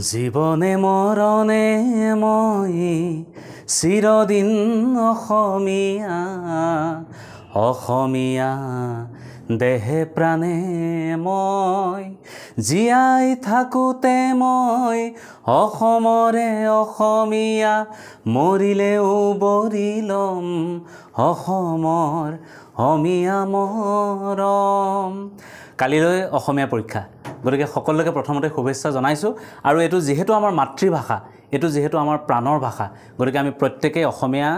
জীৱনে মৰণে মই চিৰদিন অসমীয়া অসমীয়া দেহে প্ৰাণে মই জীয়াই থাকোঁতে মই অসমৰে অসমীয়া মৰিলেও বৰি ল'ম অসমৰ অমিয়া মৰম কালিলৈ অসমীয়া পৰীক্ষা গতিকে সকলোকে প্ৰথমতে শুভেচ্ছা জনাইছোঁ আৰু এইটো যিহেতু আমাৰ মাতৃভাষা এইটো যিহেতু আমাৰ প্ৰাণৰ ভাষা গতিকে আমি প্ৰত্যেকেই অসমীয়া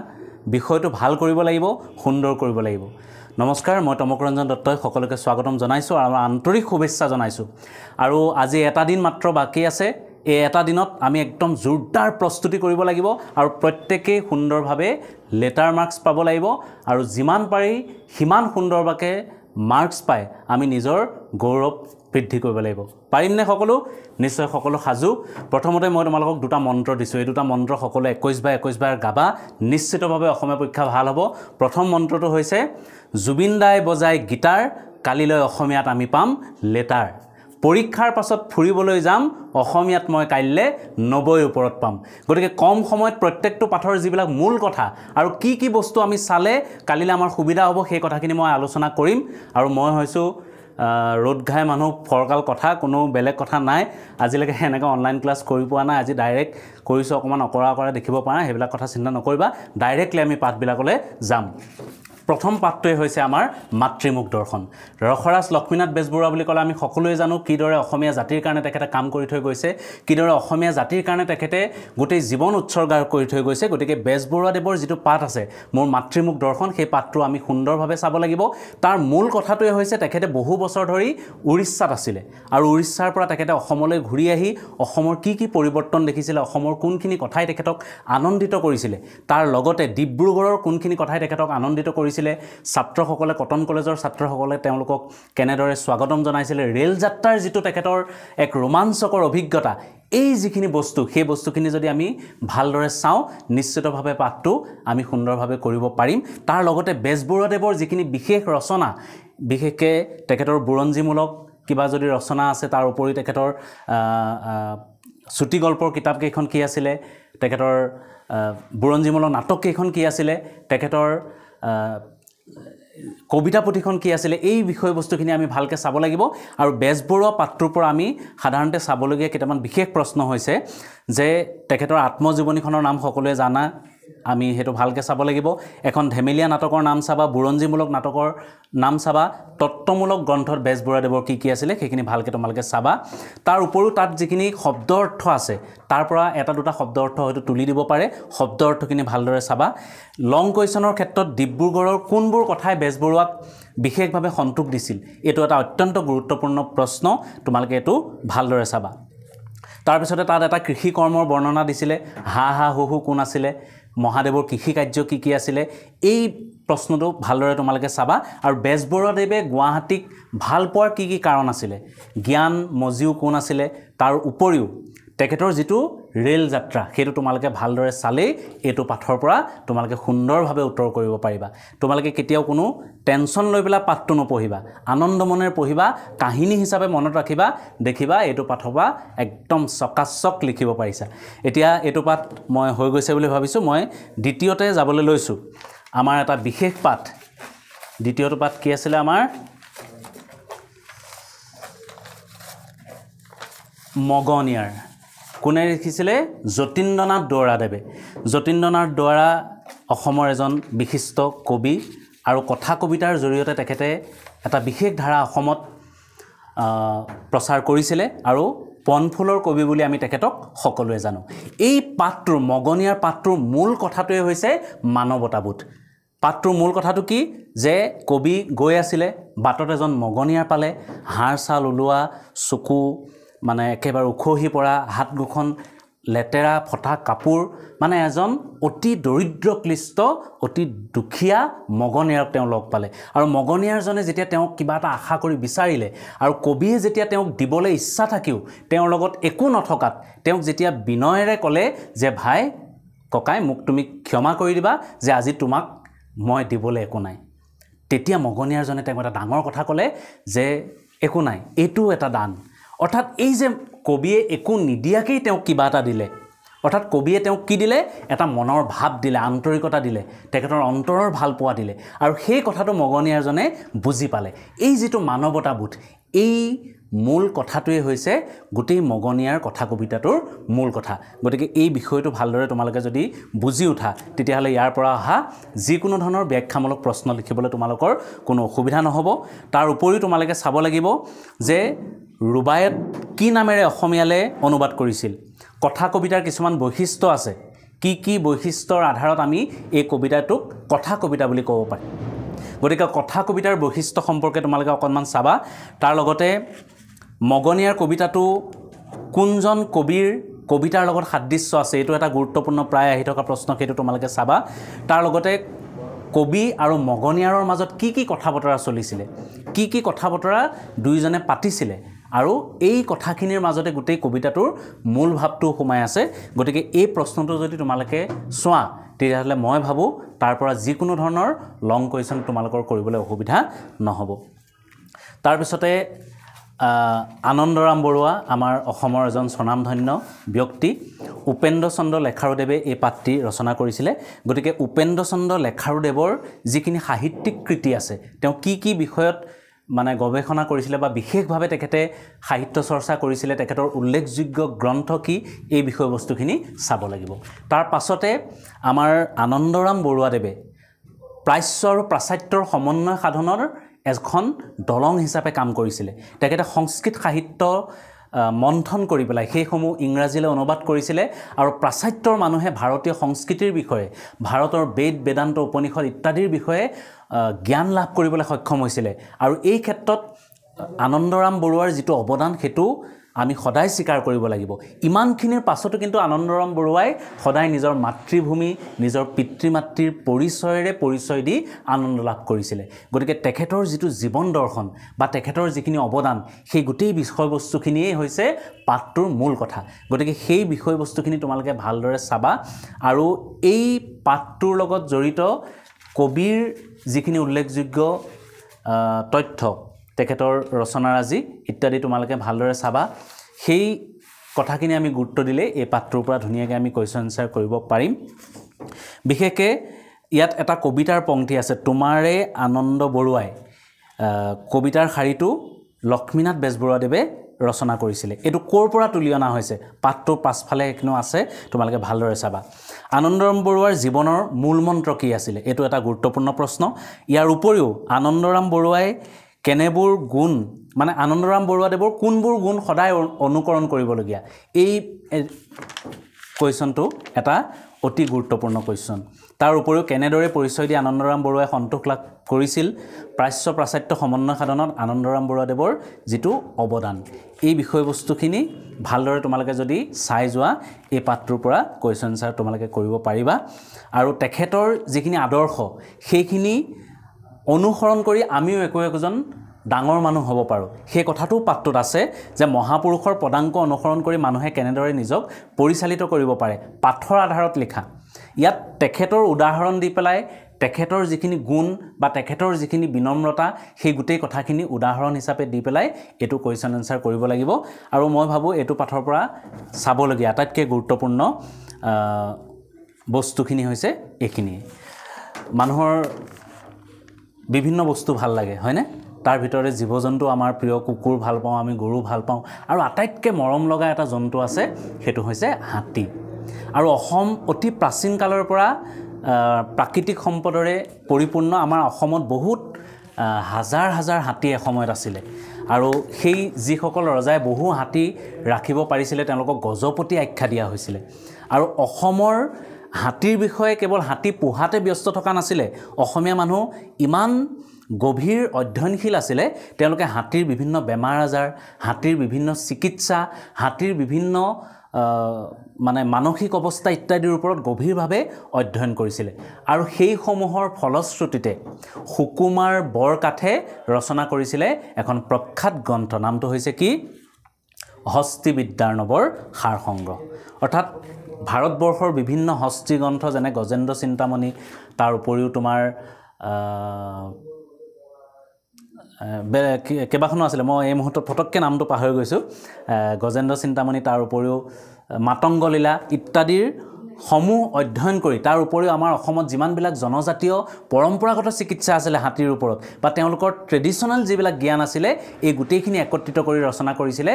বিষয়টো ভাল কৰিব লাগিব সুন্দৰ কৰিব লাগিব নমস্কাৰ মই তমক ৰঞ্জন দত্তই সকলোকে স্বাগতম জনাইছোঁ আৰু আমাৰ আন্তৰিক শুভেচ্ছা জনাইছোঁ আৰু আজি এটা দিন মাত্ৰ বাকী আছে এই এটা দিনত আমি একদম জোৰদাৰ প্ৰস্তুতি কৰিব লাগিব আৰু প্ৰত্যেকেই সুন্দৰভাৱে লেটাৰ মাৰ্কছ পাব লাগিব আৰু যিমান পাৰি সিমান সুন্দৰভাৱে মাৰ্কছ পাই আমি নিজৰ গৌৰৱ বৃদ্ধি কৰিব লাগিব পাৰিমনে সকলো নিশ্চয় সকলো সাজু প্ৰথমতে মই তোমালোকক দুটা মন্ত্ৰ দিছোঁ এই দুটা মন্ত্ৰ সকলোৱে একৈছ বাৰ একৈছ বাৰ গাবা নিশ্চিতভাৱে অসমীয়া পৰীক্ষা ভাল হ'ব প্ৰথম মন্ত্ৰটো হৈছে জুবিন দাই বজাই গীটাৰ কালিলৈ অসমীয়াত আমি পাম লেটাৰ পৰীক্ষাৰ পাছত ফুৰিবলৈ যাম অসমীয়াত মই কাইলৈ নব্বৈ ওপৰত পাম গতিকে কম সময়ত প্ৰত্যেকটো পাঠৰ যিবিলাক মূল কথা আৰু কি কি বস্তু আমি চালে কালিলৈ আমাৰ সুবিধা হ'ব সেই কথাখিনি মই আলোচনা কৰিম আৰু মই হৈছোঁ ৰ'দ ঘাই মানুহ ফৰকাল কথা কোনো বেলেগ কথা নাই আজিলৈকে সেনেকৈ অনলাইন ক্লাছ কৰি পোৱা নাই আজি ডাইৰেক্ট কৰিছোঁ অকণমান অকৰা অকৰা দেখিব পাৰা সেইবিলাক কথা চিন্তা নকৰিবা ডাইৰেক্টলি আমি পাঠবিলাকলৈ যাম প্ৰথম পাঠটোৱে হৈছে আমাৰ মাতৃমুখ দৰ্শন ৰসৰাজ লক্ষ্মীনাথ বেজবৰুৱা বুলি ক'লে আমি সকলোৱে জানো কিদৰে অসমীয়া জাতিৰ কাৰণে তেখেতে কাম কৰি থৈ গৈছে কিদৰে অসমীয়া জাতিৰ কাৰণে তেখেতে গোটেই জীৱন উৎসৰ্গা কৰি থৈ গৈছে গতিকে বেজবৰুৱাদেৱৰ যিটো পাঠ আছে মোৰ মাতৃমুখ দৰ্শন সেই পাঠটো আমি সুন্দৰভাৱে চাব লাগিব তাৰ মূল কথাটোৱে হৈছে তেখেতে বহু বছৰ ধৰি উৰিষ্যাত আছিলে আৰু উৰিষ্যাৰ পৰা তেখেতে অসমলৈ ঘূৰি আহি অসমৰ কি কি পৰিৱৰ্তন দেখিছিলে অসমৰ কোনখিনি কথাই তেখেতক আনন্দিত কৰিছিলে তাৰ লগতে ডিব্ৰুগড়ৰ কোনখিনি কথাই তেখেতক আনন্দিত কৰিছিল কৰিছিলে ছাত্ৰসকলে কটন কলেজৰ ছাত্ৰসকলে তেওঁলোকক কেনেদৰে স্বাগতম জনাইছিলে ৰে'ল যাত্ৰাৰ যিটো তেখেতৰ এক ৰোমাঞ্চকৰ অভিজ্ঞতা এই যিখিনি বস্তু সেই বস্তুখিনি যদি আমি ভালদৰে চাওঁ নিশ্চিতভাৱে পাঠটো আমি সুন্দৰভাৱে কৰিব পাৰিম তাৰ লগতে বেজবৰুৱাদেৱৰ যিখিনি বিশেষ ৰচনা বিশেষকৈ তেখেতৰ বুৰঞ্জীমূলক কিবা যদি ৰচনা আছে তাৰ উপৰি তেখেতৰ চুটি গল্পৰ কিতাপকেইখন কি আছিলে তেখেতৰ বুৰঞ্জীমূলক নাটককেইখন কি আছিলে তেখেতৰ কবিতা পুথিখন কি আছিলে এই বিষয়বস্তুখিনি আমি ভালকৈ চাব লাগিব আৰু বেজবৰুৱা পাত্ৰৰ পৰা আমি সাধাৰণতে চাবলগীয়া কেইটামান বিশেষ প্ৰশ্ন হৈছে যে তেখেতৰ আত্মজীৱনীখনৰ নাম সকলোৱে জানা আমি সেইটো ভালকৈ চাব লাগিব এখন ধেমেলীয়া নাটকৰ নাম চাবা বুৰঞ্জীমূলক নাটকৰ নাম চাবা তত্ত্বমূলক গ্ৰন্থত বেজবৰুৱাদেৱৰ কি কি আছিলে সেইখিনি ভালকৈ তোমালোকে চাবা তাৰ উপৰিও তাত যিখিনি শব্দ অৰ্থ আছে তাৰ পৰা এটা দুটা শব্দ অৰ্থ হয়তো তুলি দিব পাৰে শব্দ অৰ্থখিনি ভালদৰে চাবা লং কুৱেশ্যনৰ ক্ষেত্ৰত ডিব্ৰুগড়ৰ কোনবোৰ কথাই বেজবৰুৱাক বিশেষভাৱে সন্তোষ দিছিল এইটো এটা অত্যন্ত গুৰুত্বপূৰ্ণ প্ৰশ্ন তোমালোকে এইটো ভালদৰে চাবা তাৰপিছতে তাত এটা কৃষি কৰ্মৰ বৰ্ণনা দিছিলে হা হা হু হু কোন আছিলে মহাদেৱৰ কৃষিকাৰ্য কি কি আছিলে এই প্ৰশ্নটো ভালদৰে তোমালোকে চাবা আৰু বেজবৰুৱাদেৱে গুৱাহাটীক ভাল পোৱাৰ কি কি কাৰণ আছিলে জ্ঞান মজিও কোন আছিলে তাৰ উপৰিও তেখেতৰ যিটো ৰেল যাত্ৰা সেইটো তোমালোকে ভালদৰে চালেই এইটো পাঠৰ পৰা তোমালোকে সুন্দৰভাৱে উত্তৰ কৰিব পাৰিবা তোমালোকে কেতিয়াও কোনো টেনশ্যন লৈ পেলাই পাঠটো নপঢ়িবা আনন্দ মনেৰে পঢ়িবা কাহিনী হিচাপে মনত ৰাখিবা দেখিবা এইটো পাঠৰ পৰা একদম চকাচক লিখিব পাৰিছা এতিয়া এইটো পাঠ মই হৈ গৈছে বুলি ভাবিছোঁ মই দ্বিতীয়তে যাবলৈ লৈছোঁ আমাৰ এটা বিশেষ পাঠ দ্বিতীয়টো পাঠ কি আছিলে আমাৰ মগনিয়াৰ কোনে লিখিছিলে যতীন্দ্ৰনাথ দৌৰাদেৱে যতীন্দ্ৰনাথ দুৱৰা অসমৰ এজন বিশিষ্ট কবি আৰু কথা কবিতাৰ জৰিয়তে তেখেতে এটা বিশেষ ধাৰা অসমত প্ৰচাৰ কৰিছিলে আৰু পণফুলৰ কবি বুলি আমি তেখেতক সকলোৱে জানো এই পাঠটোৰ মগনীয়াৰ পাঠটোৰ মূল কথাটোৱে হৈছে মানৱতাবোধ পাঠটোৰ মূল কথাটো কি যে কবি গৈ আছিলে বাটত এজন মগনীয়াৰ পালে হাড় চাল ওলোৱা চকু মানে একেবাৰে উখহি পৰা হাত দুখন লেতেৰা ফটা কাপোৰ মানে এজন অতি দৰিদ্ৰ ক্লিষ্ট অতি দুখীয়া মগনীয়াক তেওঁ লগ পালে আৰু মগনীয়াৰজনে যেতিয়া তেওঁক কিবা এটা আশা কৰি বিচাৰিলে আৰু কবিয়ে যেতিয়া তেওঁক দিবলৈ ইচ্ছা থাকিও তেওঁৰ লগত একো নথকাত তেওঁক যেতিয়া বিনয়েৰে ক'লে যে ভাই ককাই মোক তুমি ক্ষমা কৰি দিবা যে আজি তোমাক মই দিবলৈ একো নাই তেতিয়া মগনীয়াৰজনে তেওঁক এটা ডাঙৰ কথা ক'লে যে একো নাই এইটোও এটা দান অৰ্থাৎ এই যে কবিয়ে একো নিদিয়াকেই তেওঁক কিবা এটা দিলে অৰ্থাৎ কবিয়ে তেওঁক কি দিলে এটা মনৰ ভাৱ দিলে আন্তৰিকতা দিলে তেখেতৰ অন্তৰৰ ভালপোৱা দিলে আৰু সেই কথাটো মগনীয়াজনে বুজি পালে এই যিটো মানৱতাবোধ এই মূল কথাটোৱে হৈছে গোটেই মগনীয়াৰ কথা কবিতাটোৰ মূল কথা গতিকে এই বিষয়টো ভালদৰে তোমালোকে যদি বুজি উঠা তেতিয়াহ'লে ইয়াৰ পৰা অহা যিকোনো ধৰণৰ ব্যাখ্যামূলক প্ৰশ্ন লিখিবলৈ তোমালোকৰ কোনো অসুবিধা নহ'ব তাৰ উপৰিও তোমালোকে চাব লাগিব যে ৰুবায়ত কি নামেৰে অসমীয়ালৈ অনুবাদ কৰিছিল কথা কবিতাৰ কিছুমান বৈশিষ্ট্য আছে কি কি বৈশিষ্ট্যৰ আধাৰত আমি এই কবিতাটোক কথা কবিতা বুলি ক'ব পাৰি গতিকে কথা কবিতাৰ বৈশিষ্ট্য সম্পৰ্কে তোমালোকে অকণমান চাবা তাৰ লগতে মগনীয়াৰ কবিতাটো কোনজন কবিৰ কবিতাৰ লগত সাদৃশ্য আছে এইটো এটা গুৰুত্বপূৰ্ণ প্ৰায় আহি থকা প্ৰশ্ন সেইটো তোমালোকে চাবা তাৰ লগতে কবি আৰু মগনীয়াৰৰ মাজত কি কি কথা বতৰা চলিছিলে কি কি কথা বতৰা দুয়োজনে পাতিছিলে আৰু এই কথাখিনিৰ মাজতে গোটেই কবিতাটোৰ মূল ভাৱটো সোমাই আছে গতিকে এই প্ৰশ্নটো যদি তোমালোকে চোৱা তেতিয়াহ'লে মই ভাবোঁ তাৰ পৰা যিকোনো ধৰণৰ লং কুৱেশ্যন তোমালোকৰ কৰিবলৈ অসুবিধা নহ'ব তাৰপিছতে আনন্দৰাম বৰুৱা আমাৰ অসমৰ এজন স্বনামধন্য ব্যক্তি উপেন্দ্ৰ চন্দ্ৰ লেখাৰুদেৱে এই পাঠটি ৰচনা কৰিছিলে গতিকে উপেন্দ্ৰ চন্দ্ৰ লেখাৰুদেৱৰ যিখিনি সাহিত্যিক কৃতি আছে তেওঁ কি কি বিষয়ত মানে গৱেষণা কৰিছিলে বা বিশেষভাৱে তেখেতে সাহিত্য চৰ্চা কৰিছিলে তেখেতৰ উল্লেখযোগ্য গ্ৰন্থ কি এই বিষয়বস্তুখিনি চাব লাগিব তাৰ পাছতে আমাৰ আনন্দৰাম বৰুৱাদেৱে প্ৰাচ্য আৰু পাশ্চাত্যৰ সমন্বয় সাধনৰ এখন দলং হিচাপে কাম কৰিছিলে তেখেতে সংস্কৃত সাহিত্য মন্থন কৰি পেলাই সেইসমূহ ইংৰাজীলৈ অনুবাদ কৰিছিলে আৰু প্ৰাচাত্যৰ মানুহে ভাৰতীয় সংস্কৃতিৰ বিষয়ে ভাৰতৰ বেদ বেদান্ত উপনিষদ ইত্যাদিৰ বিষয়ে জ্ঞান লাভ কৰিবলৈ সক্ষম হৈছিলে আৰু এই ক্ষেত্ৰত আনন্দৰাম বৰুৱাৰ যিটো অৱদান সেইটো আমি সদায় স্বীকাৰ কৰিব লাগিব ইমানখিনিৰ পাছতো কিন্তু আনন্দৰাম বৰুৱাই সদায় নিজৰ মাতৃভূমি নিজৰ পিতৃ মাতৃৰ পৰিচয়েৰে পৰিচয় দি আনন্দ লাভ কৰিছিলে গতিকে তেখেতৰ যিটো জীৱন দৰ্শন বা তেখেতৰ যিখিনি অৱদান সেই গোটেই বিষয়বস্তুখিনিয়েই হৈছে পাঠটোৰ মূল কথা গতিকে সেই বিষয়বস্তুখিনি তোমালোকে ভালদৰে চাবা আৰু এই পাঠটোৰ লগত জড়িত কবিৰ যিখিনি উল্লেখযোগ্য তথ্য তেখেতৰ ৰচনাৰাজি ইত্যাদি তোমালোকে ভালদৰে চাবা সেই কথাখিনি আমি গুৰুত্ব দিলেই এই পাঠটোৰ পৰা ধুনীয়াকৈ আমি কুৱেশ্যন এনচাৰ কৰিব পাৰিম বিশেষকৈ ইয়াত এটা কবিতাৰ পংক্তি আছে তোমাৰে আনন্দ বৰুৱাই কবিতাৰ শাৰীটো লক্ষ্মীনাথ বেজবৰুৱাদেৱে ৰচনা কৰিছিলে এইটো ক'ৰ পৰা তুলি অনা হৈছে পাঠটোৰ পাছফালে এইখিনিও আছে তোমালোকে ভালদৰে চাবা আনন্দৰাম বৰুৱাৰ জীৱনৰ মূল মন্ত্ৰ কি আছিলে এইটো এটা গুৰুত্বপূৰ্ণ প্ৰশ্ন ইয়াৰ উপৰিও আনন্দৰাম বৰুৱাই কেনেবোৰ গুণ মানে আনন্দৰাম বৰুৱাদেৱৰ কোনবোৰ গুণ সদায় অনুকৰণ কৰিবলগীয়া এই কুৱেশ্যনটো এটা অতি গুৰুত্বপূৰ্ণ কুৱেশ্যন তাৰ উপৰিও কেনেদৰে পৰিচয় দি আনন্দৰাম বৰুৱাই সন্তোষ লাভ কৰিছিল প্ৰাচ্য প্ৰাচাত্য সমন্বয় সাধনত আনন্দৰাম বৰুৱাদেৱৰ যিটো অৱদান এই বিষয়বস্তুখিনি ভালদৰে তোমালোকে যদি চাই যোৱা এই পাঠটোৰ পৰা কুৱেশ্যন এনচাৰ তোমালোকে কৰিব পাৰিবা আৰু তেখেতৰ যিখিনি আদৰ্শ সেইখিনি অনুসৰণ কৰি আমিও একো একোজন ডাঙৰ মানুহ হ'ব পাৰোঁ সেই কথাটো পাঠটোত আছে যে মহাপুৰুষৰ পদাংক অনুসৰণ কৰি মানুহে কেনেদৰে নিজক পৰিচালিত কৰিব পাৰে পাঠৰ আধাৰত লিখা ইয়াত তেখেতৰ উদাহৰণ দি পেলাই তেখেতৰ যিখিনি গুণ বা তেখেতৰ যিখিনি বিনম্ৰতা সেই গোটেই কথাখিনি উদাহৰণ হিচাপে দি পেলাই এইটো কুৱেশ্যন এনচাৰ কৰিব লাগিব আৰু মই ভাবোঁ এইটো পাঠৰ পৰা চাবলগীয়া আটাইতকৈ গুৰুত্বপূৰ্ণ বস্তুখিনি হৈছে এইখিনিয়ে মানুহৰ বিভিন্ন বস্তু ভাল লাগে হয়নে তাৰ ভিতৰতে জীৱ জন্তু আমাৰ প্ৰিয় কুকুৰ ভাল পাওঁ আমি গৰু ভাল পাওঁ আৰু আটাইতকৈ মৰম লগা এটা জন্তু আছে সেইটো হৈছে হাতী আৰু অসম অতি প্ৰাচীন কালৰ পৰা প্ৰাকৃতিক সম্পদৰে পৰিপূৰ্ণ আমাৰ অসমত বহুত হাজাৰ হাজাৰ হাতী এসময়ত আছিলে আৰু সেই যিসকল ৰজাই বহু হাতী ৰাখিব পাৰিছিলে তেওঁলোকক গজপতি আখ্যা দিয়া হৈছিলে আৰু অসমৰ হাতীৰ বিষয়ে কেৱল হাতী পোহাতে ব্যস্ত থকা নাছিলে অসমীয়া মানুহ ইমান গভীৰ অধ্যয়নশীল আছিলে তেওঁলোকে হাতীৰ বিভিন্ন বেমাৰ আজাৰ হাতীৰ বিভিন্ন চিকিৎসা হাতীৰ বিভিন্ন মানে মানসিক অৱস্থা ইত্যাদিৰ ওপৰত গভীৰভাৱে অধ্যয়ন কৰিছিলে আৰু সেইসমূহৰ ফলশ্ৰুতিতে সুকুমাৰ বৰকাঠে ৰচনা কৰিছিলে এখন প্ৰখ্যাত গ্ৰন্থ নামটো হৈছে কি হস্তিবিদ্যাৰ্ণৱৰ সাৰ সংগ্ৰহ অৰ্থাৎ ভাৰতবৰ্ষৰ বিভিন্ন হস্তিগ্ৰন্থ যেনে গজেন্দ্ৰ চিন্তামণি তাৰ উপৰিও তোমাৰ কেইবাখনো আছিলে মই এই মুহূৰ্তত ফটককৈ নামটো পাহৰি গৈছোঁ গজেন্দ্ৰ চিন্তামণি তাৰ উপৰিও মাতংগলীলা ইত্যাদিৰ সমূহ অধ্যয়ন কৰি তাৰ উপৰিও আমাৰ অসমত যিমানবিলাক জনজাতীয় পৰম্পৰাগত চিকিৎসা আছিলে হাতীৰ ওপৰত বা তেওঁলোকৰ ট্ৰেডিশ্যনেল যিবিলাক জ্ঞান আছিলে এই গোটেইখিনি একত্ৰিত কৰি ৰচনা কৰিছিলে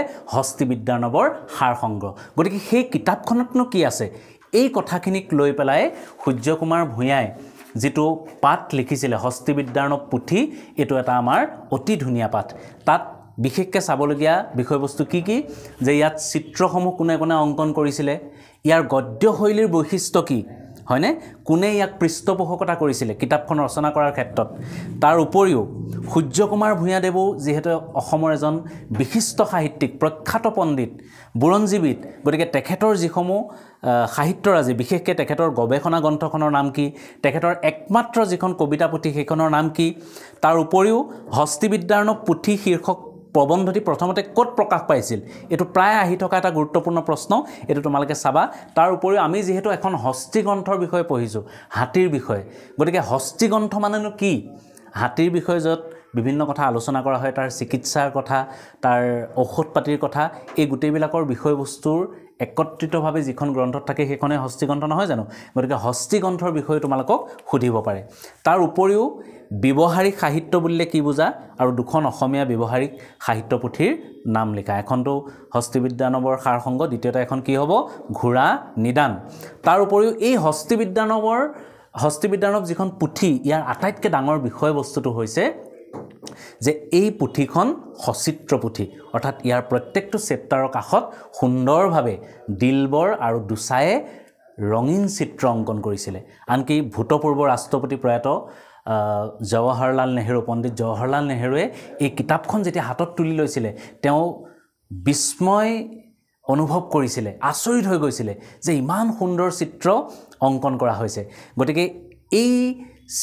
বিদ্যানৱৰ সাৰ সংগ্ৰহ গতিকে সেই কিতাপখনতনো কি আছে এই কথাখিনিক লৈ পেলাই সূৰ্যকুমাৰ ভূঞাই যিটো পাঠ লিখিছিলে হস্তিবিদ্যাৰণৱ পুথি এইটো এটা আমাৰ অতি ধুনীয়া পাঠ তাত বিশেষকৈ চাবলগীয়া বিষয়বস্তু কি কি যে ইয়াত চিত্ৰসমূহ কোনে কোনে অংকন কৰিছিলে ইয়াৰ গদ্যশৈলীৰ বৈশিষ্ট্য কি হয়নে কোনে ইয়াক পৃষ্ঠপোষকতা কৰিছিলে কিতাপখন ৰচনা কৰাৰ ক্ষেত্ৰত তাৰ উপৰিও সূৰ্যকুমাৰ ভূঞাদেৱো যিহেতু অসমৰ এজন বিশিষ্ট সাহিত্যিক প্ৰখ্যাত পণ্ডিত বুৰঞ্জীবিদ গতিকে তেখেতৰ যিসমূহ সাহিত্যৰাজি বিশেষকৈ তেখেতৰ গৱেষণা গ্ৰন্থখনৰ নাম কি তেখেতৰ একমাত্ৰ যিখন কবিতা পুথি সেইখনৰ নাম কি তাৰ উপৰিও হস্তিবিদ্যাৰণক পুথি শীৰ্ষক প্ৰবন্ধটি প্ৰথমতে ক'ত প্ৰকাশ পাইছিল এইটো প্ৰায় আহি থকা এটা গুৰুত্বপূৰ্ণ প্ৰশ্ন এইটো তোমালোকে চাবা তাৰ উপৰিও আমি যিহেতু এখন হস্তীগ্ৰন্থৰ বিষয়ে পঢ়িছোঁ হাতীৰ বিষয়ে গতিকে হস্তীগ্ৰন্থ মানেনো কি হাতীৰ বিষয়ে য'ত বিভিন্ন কথা আলোচনা কৰা হয় তাৰ চিকিৎসাৰ কথা তাৰ ঔষধ পাতিৰ কথা এই গোটেইবিলাকৰ বিষয়বস্তুৰ একত্ৰিতভাৱে যিখন গ্ৰন্থত থাকে সেইখনে হস্তিগ্ৰন্থ নহয় জানো গতিকে হস্তিগ্ৰন্থৰ বিষয়ে তোমালোকক সুধিব পাৰে তাৰ উপৰিও ব্যৱহাৰিক সাহিত্য বুলিলে কি বুজা আৰু দুখন অসমীয়া ব্যৱহাৰিক সাহিত্য পুথিৰ নাম লিখা এখনটো হস্তিবিদ্যানৱৰ সাৰ সংগ দ্বিতীয়তে এখন কি হ'ব ঘোঁৰা নিদান তাৰ উপৰিও এই হস্তিবিদ্যানৱৰ হস্তিবিদ্যানৱ যিখন পুথি ইয়াৰ আটাইতকৈ ডাঙৰ বিষয়বস্তুটো হৈছে যে এই পুথিখন সচিত্ৰ পুথি অৰ্থাৎ ইয়াৰ প্ৰত্যেকটো চেপ্তাৰৰ কাষত সুন্দৰভাৱে দিলবৰ আৰু দুচাইয়ে ৰঙীন চিত্ৰ অংকন কৰিছিলে আনকি ভূতপূৰ্ব ৰাষ্ট্ৰপতি প্ৰয়াত জৱাহৰলাল নেহৰু পণ্ডিত জৱাহৰলাল নেহৰুৱে এই কিতাপখন যেতিয়া হাতত তুলি লৈছিলে তেওঁ বিস্ময় অনুভৱ কৰিছিলে আচৰিত হৈ গৈছিলে যে ইমান সুন্দৰ চিত্ৰ অংকন কৰা হৈছে গতিকে এই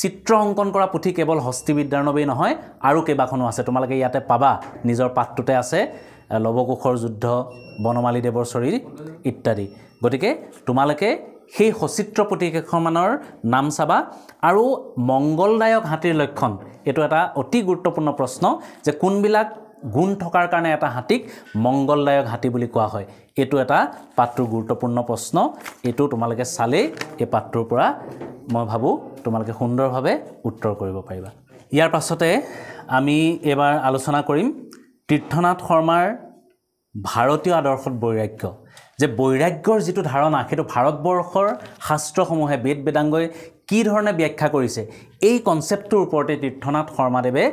চিত্ৰ অংকন কৰা পুথি কেৱল হস্তিবিদ্যাৰ নবেই নহয় আৰু কেইবাখনো আছে তোমালোকে ইয়াতে পাবা নিজৰ পাঠটোতে আছে লৱকোষৰ যুদ্ধ বনমালী দেৱৰ চৰী ইত্যাদি গতিকে তোমালোকে সেই সচিত্ৰ পুথিকেইখনমানৰ নাম চাবা আৰু মংগলদায়ক হাতীৰ লক্ষণ এইটো এটা অতি গুৰুত্বপূৰ্ণ প্ৰশ্ন যে কোনবিলাক গুণ থকাৰ কাৰণে এটা হাতীক মংগলদায়ক হাতী বুলি কোৱা হয় এইটো এটা পাত্ৰটোৰ গুৰুত্বপূৰ্ণ প্ৰশ্ন এইটো তোমালোকে চালেই এই পাঠটোৰ পৰা মই ভাবোঁ তোমালোকে সুন্দৰভাৱে উত্তৰ কৰিব পাৰিবা ইয়াৰ পাছতে আমি এইবাৰ আলোচনা কৰিম তীৰ্থনাথ শৰ্মাৰ ভাৰতীয় আদৰ্শত বৈৰাগ্য যে বৈৰাগ্যৰ যিটো ধাৰণা সেইটো ভাৰতবৰ্ষৰ শাস্ত্ৰসমূহে বেদ বেদাংগই কি ধৰণে ব্যাখ্যা কৰিছে এই কনচেপ্টটোৰ ওপৰতে তীৰ্থনাথ শৰ্মাদেৱে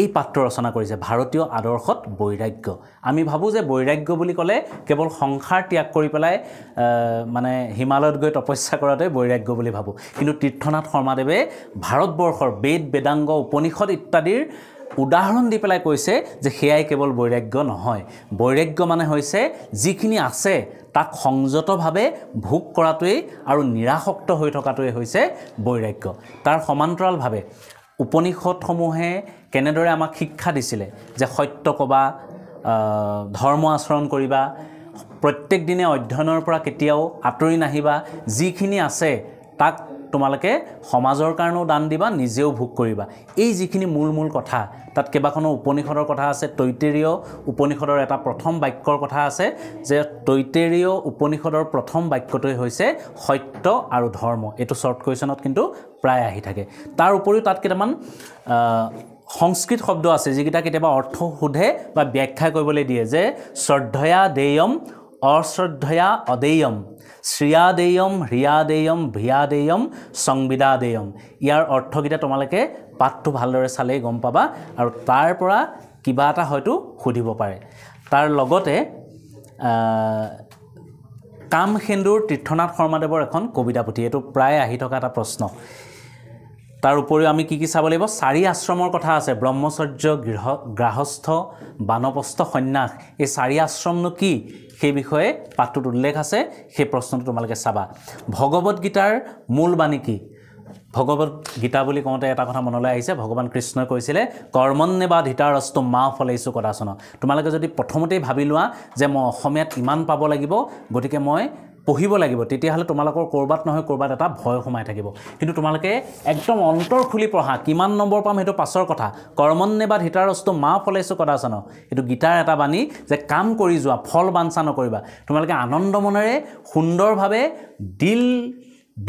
এই পাত্ৰ ৰচনা কৰিছে ভাৰতীয় আদৰ্শত বৈৰাগ্য আমি ভাবোঁ যে বৈৰাগ্য বুলি ক'লে কেৱল সংসাৰ ত্যাগ কৰি পেলাই মানে হিমালয়ত গৈ তপস্যা কৰাটোৱে বৈৰাগ্য বুলি ভাবোঁ কিন্তু তীৰ্থনাথ শৰ্মাদেৱে ভাৰতবৰ্ষৰ বেদ বেদাংগ উপনিষদ ইত্যাদিৰ উদাহৰণ দি পেলাই কৈছে যে সেয়াই কেৱল বৈৰাগ্য নহয় বৈৰাগ্য মানে হৈছে যিখিনি আছে তাক সংযতভাৱে ভোগ কৰাটোৱেই আৰু নিৰাসক্ত হৈ থকাটোৱেই হৈছে বৈৰাগ্য তাৰ সমান্তৰালভাৱে উপনিষদসমূহে কেনেদৰে আমাক শিক্ষা দিছিলে যে সত্য ক'বা ধৰ্ম আচৰণ কৰিবা প্ৰত্যেক দিনে অধ্যয়নৰ পৰা কেতিয়াও আঁতৰি নাহিবা যিখিনি আছে তাক তোমালোকে সমাজৰ কাৰণেও দান দিবা নিজেও ভোগ কৰিবা এই যিখিনি মূল মূল কথা তাত কেইবাখনো উপনিষদৰ কথা আছে তৈতেৰীয় উপনিষদৰ এটা প্ৰথম বাক্যৰ কথা আছে যে তৈতেৰীয় উপনিষদৰ প্ৰথম বাক্যটোৱেই হৈছে সত্য আৰু ধৰ্ম এইটো শ্বৰ্ট কুৱেশ্যনত কিন্তু প্ৰায় আহি থাকে তাৰ উপৰিও তাত কেইটামান সংস্কৃত শব্দ আছে যিকেইটা কেতিয়াবা অৰ্থ সোধে বা ব্যাখ্যা কৰিবলৈ দিয়ে যে শ্ৰদ্ধয়া দেয়ম অশ্ৰদ্ধয়া অদেয়ম শ্ৰিয়াদেয়ম হ্ৰিয়াদেয়ম ভ্ৰিয়াদেয়ম সংবিদাদেয়ম ইয়াৰ অৰ্থকেইটা তোমালোকে পাঠটো ভালদৰে চালেই গম পাবা আৰু তাৰ পৰা কিবা এটা হয়তো সুধিব পাৰে তাৰ লগতে কাম সেন্দুৰ তীৰ্থনাথ শৰ্মাদেৱৰ এখন কবিতা পুথি এইটো প্ৰায় আহি থকা এটা প্ৰশ্ন তাৰ উপৰিও আমি কি কি চাব লাগিব চাৰি আশ্ৰমৰ কথা আছে ব্ৰহ্মচৰ্য গৃহ গ্ৰাহস্থ বানপস্থ সন্যাস এই চাৰি আশ্ৰমনো কি সেই বিষয়ে পাঠটোত উল্লেখ আছে সেই প্ৰশ্নটো তোমালোকে চাবা ভগৱত গীতাৰ মূল বাণী কি ভগৱত গীতা বুলি কওঁতে এটা কথা মনলৈ আহিছে ভগৱান কৃষ্ণই কৈছিলে বা ধিতা ৰস্তু মা ফলেইছোঁ কদাচন তোমালোকে যদি প্ৰথমতেই ভাবি লোৱা যে মই অসমীয়াত ইমান পাব লাগিব গতিকে মই পঢ়িব লাগিব তেতিয়াহ'লে তোমালোকৰ ক'ৰবাত নহয় ক'ৰবাত এটা ভয় সোমাই থাকিব কিন্তু তোমালোকে একদম অন্তৰ খুলি পঢ়া কিমান নম্বৰ পাম সেইটো পাছৰ কথা কৰ্মণ্যে কৰ্মন্যবাদ হিতাৰস্তু মা ফলাইছোঁ কদাচন সেইটো গীতাৰ এটা বাণী যে কাম কৰি যোৱা ফল বাঞ্ছা নকৰিবা তোমালোকে আনন্দ মনেৰে সুন্দৰভাৱে দিল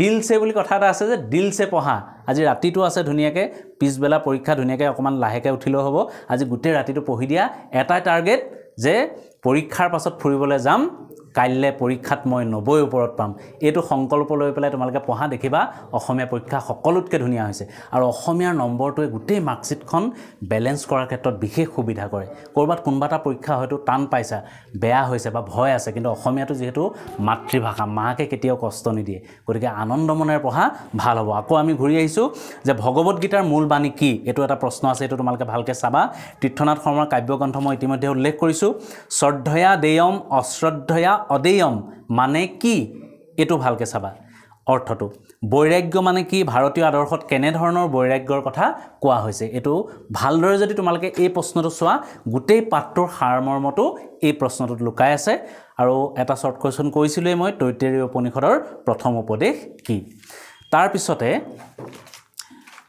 দিলছে বুলি কথা এটা আছে যে দিলছে পঢ়া আজি ৰাতিটো আছে ধুনীয়াকৈ পিছবেলা পৰীক্ষা ধুনীয়াকৈ অকণমান লাহেকৈ উঠিলেও হ'ব আজি গোটেই ৰাতিটো পঢ়ি দিয়া এটাই টাৰ্গেট যে পৰীক্ষাৰ পাছত ফুৰিবলৈ যাম কাইলৈ পৰীক্ষাত মই নব্বৈ ওপৰত পাম এইটো সংকল্প লৈ পেলাই তোমালোকে পঢ়া দেখিবা অসমীয়া পৰীক্ষা সকলোতকৈ ধুনীয়া হৈছে আৰু অসমীয়াৰ নম্বৰটোৱে গোটেই মাৰ্কশ্বিটখন বেলেঞ্চ কৰাৰ ক্ষেত্ৰত বিশেষ সুবিধা কৰে ক'ৰবাত কোনোবা এটা পৰীক্ষা হয়তো টান পাইছা বেয়া হৈছে বা ভয় আছে কিন্তু অসমীয়াটো যিহেতু মাতৃভাষা মাকে কেতিয়াও কষ্ট নিদিয়ে গতিকে আনন্দ মনেৰে পঢ়া ভাল হ'ব আকৌ আমি ঘূৰি আহিছোঁ যে ভগৱত গীতাৰ মূল বাণী কি এইটো এটা প্ৰশ্ন আছে এইটো তোমালোকে ভালকৈ চাবা তীৰ্থনাথ শৰ্মাৰ কাব্যগ্ৰন্থ মই ইতিমধ্যে উল্লেখ কৰিছোঁ শ্ৰদ্ধয়া দেয়ম অশ্ৰদ্ধয়া অদেয়ম মানে কি এইটো ভালকৈ চাবা অৰ্থটো বৈৰাগ্য মানে কি ভাৰতীয় আদৰ্শত কেনেধৰণৰ বৈৰাগ্যৰ কথা কোৱা হৈছে এইটো ভালদৰে যদি তোমালোকে এই প্ৰশ্নটো চোৱা গোটেই পাঠটোৰ সাৰমৰ্মটো এই প্ৰশ্নটোত লুকাই আছে আৰু এটা শ্বৰ্ট কুৱেশ্যন কৈছিলোঁৱেই মই তৈতেৰী উপনিষদৰ প্ৰথম উপদেশ কি তাৰপিছতে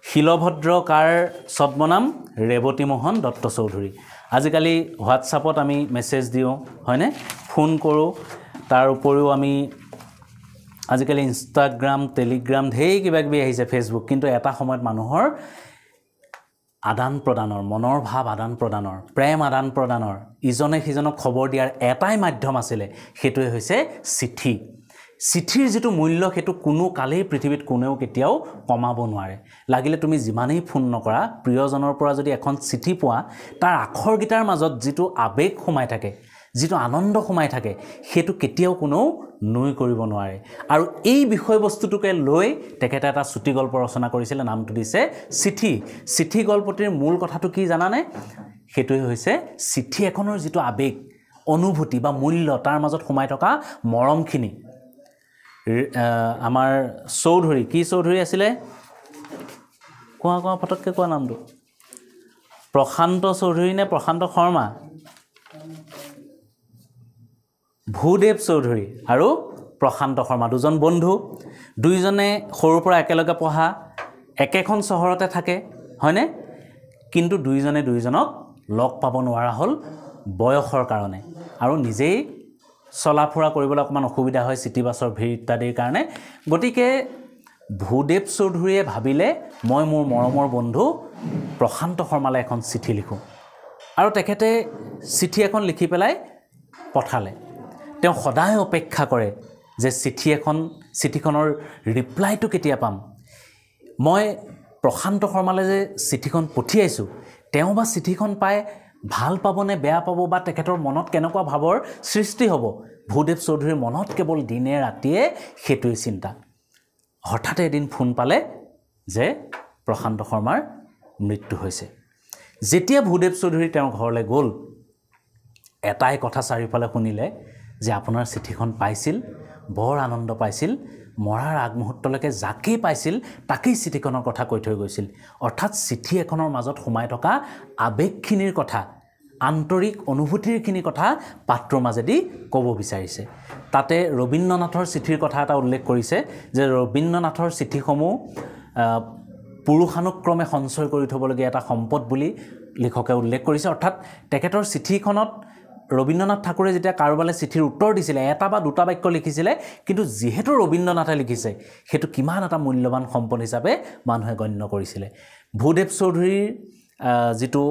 শিলভদ্ৰকাৰ ছদ্মনাম ৰেৱতী মোহন দত্ত চৌধুৰী আজিকালি হোৱাটছআপত আমি মেছেজ দিওঁ হয়নে ফোন কৰোঁ তাৰ উপৰিও আমি আজিকালি ইনষ্টাগ্ৰাম টেলিগ্ৰাম ঢেৰ কিবাকিবি আহিছে ফেচবুক কিন্তু এটা সময়ত মানুহৰ আদান প্ৰদানৰ মনৰ ভাৱ আদান প্ৰদানৰ প্ৰেম আদান প্ৰদানৰ ইজনে সিজনক খবৰ দিয়াৰ এটাই মাধ্যম আছিলে সেইটোৱে হৈছে চিঠি চিঠিৰ যিটো মূল্য সেইটো কোনো কালেই পৃথিৱীত কোনেও কেতিয়াও কমাব নোৱাৰে লাগিলে তুমি যিমানেই ফোন নকৰা প্ৰিয়জনৰ পৰা যদি এখন চিঠি পোৱা তাৰ আখৰকেইটাৰ মাজত যিটো আৱেগ সোমাই থাকে যিটো আনন্দ সোমাই থাকে সেইটো কেতিয়াও কোনেও নুই কৰিব নোৱাৰে আৰু এই বিষয়বস্তুটোকে লৈ তেখেতে এটা চুটি গল্প ৰচনা কৰিছিলে নামটো দিছে চিঠি চিঠি গল্পটিৰ মূল কথাটো কি জানানে সেইটোৱে হৈছে চিঠি এখনৰ যিটো আৱেগ অনুভূতি বা মূল্য তাৰ মাজত সোমাই থকা মৰমখিনি আমাৰ চৌধুৰী কি চৌধুৰী আছিলে কোৱা কোৱা পটককৈ কোৱা নামটো প্ৰশান্ত চৌধুৰী নে প্ৰশান্ত শৰ্মা ভূদেৱ চৌধুৰী আৰু প্ৰশান্ত শৰ্মা দুজন বন্ধু দুইজনে সৰুৰ পৰা একেলগে পঢ়া একেখন চহৰতে থাকে হয়নে কিন্তু দুইজনে দুইজনক লগ পাব নোৱাৰা হ'ল বয়সৰ কাৰণে আৰু নিজেই চলা ফুৰা কৰিবলৈ অকণমান অসুবিধা হয় চিটি বাছৰ ভিৰ ইত্যাদিৰ কাৰণে গতিকে ভূদেৱ চৌধুৰীয়ে ভাবিলে মই মোৰ মৰমৰ বন্ধু প্ৰশান্ত শৰ্মালৈ এখন চিঠি লিখোঁ আৰু তেখেতে চিঠি এখন লিখি পেলাই পঠালে তেওঁ সদায় অপেক্ষা কৰে যে চিঠি এখন চিঠিখনৰ ৰিপ্লাইটো কেতিয়া পাম মই প্ৰশান্ত শৰ্মালৈ যে চিঠিখন পঠিয়াইছোঁ তেওঁ বা চিঠিখন পাই ভাল পাবনে বেয়া পাব বা তেখেতৰ মনত কেনেকুৱা ভাৱৰ সৃষ্টি হ'ব ভূদেৱ চৌধুৰীৰ মনত কেৱল দিনে ৰাতিয়ে সেইটোৱেই চিন্তা হঠাতে এদিন ফোন পালে যে প্ৰশান্ত শৰ্মাৰ মৃত্যু হৈছে যেতিয়া ভূদেৱ চৌধুৰী তেওঁৰ ঘৰলৈ গ'ল এটাই কথা চাৰিওফালে শুনিলে যে আপোনাৰ চিঠিখন পাইছিল বৰ আনন্দ পাইছিল মৰাৰ আগমুহূৰ্তলৈকে যাকেই পাইছিল তাকেই চিঠিখনৰ কথা কৈ থৈ গৈছিল অৰ্থাৎ চিঠি এখনৰ মাজত সোমাই থকা আৱেগখিনিৰ কথা আন্তৰিক অনুভূতিৰখিনি কথা পাত্ৰৰ মাজেদি ক'ব বিচাৰিছে তাতে ৰবীন্দ্ৰনাথৰ চিঠিৰ কথা এটা উল্লেখ কৰিছে যে ৰবীন্দ্ৰনাথৰ চিঠিসমূহ পুৰুষানুক্ৰমে সঞ্চয় কৰি থ'বলগীয়া এটা সম্পদ বুলি লিখকে উল্লেখ কৰিছে অৰ্থাৎ তেখেতৰ চিঠিখনত ৰবীন্দ্ৰনাথ ঠাকুৰে যেতিয়া কাৰোবালৈ চিঠিৰ উত্তৰ দিছিলে এটা বা দুটা বাক্য লিখিছিলে কিন্তু যিহেতু ৰবীন্দ্ৰনাথে লিখিছে সেইটো কিমান এটা মূল্যৱান সম্পদ হিচাপে মানুহে গণ্য কৰিছিলে ভূদেৱ চৌধুৰীৰ যিটো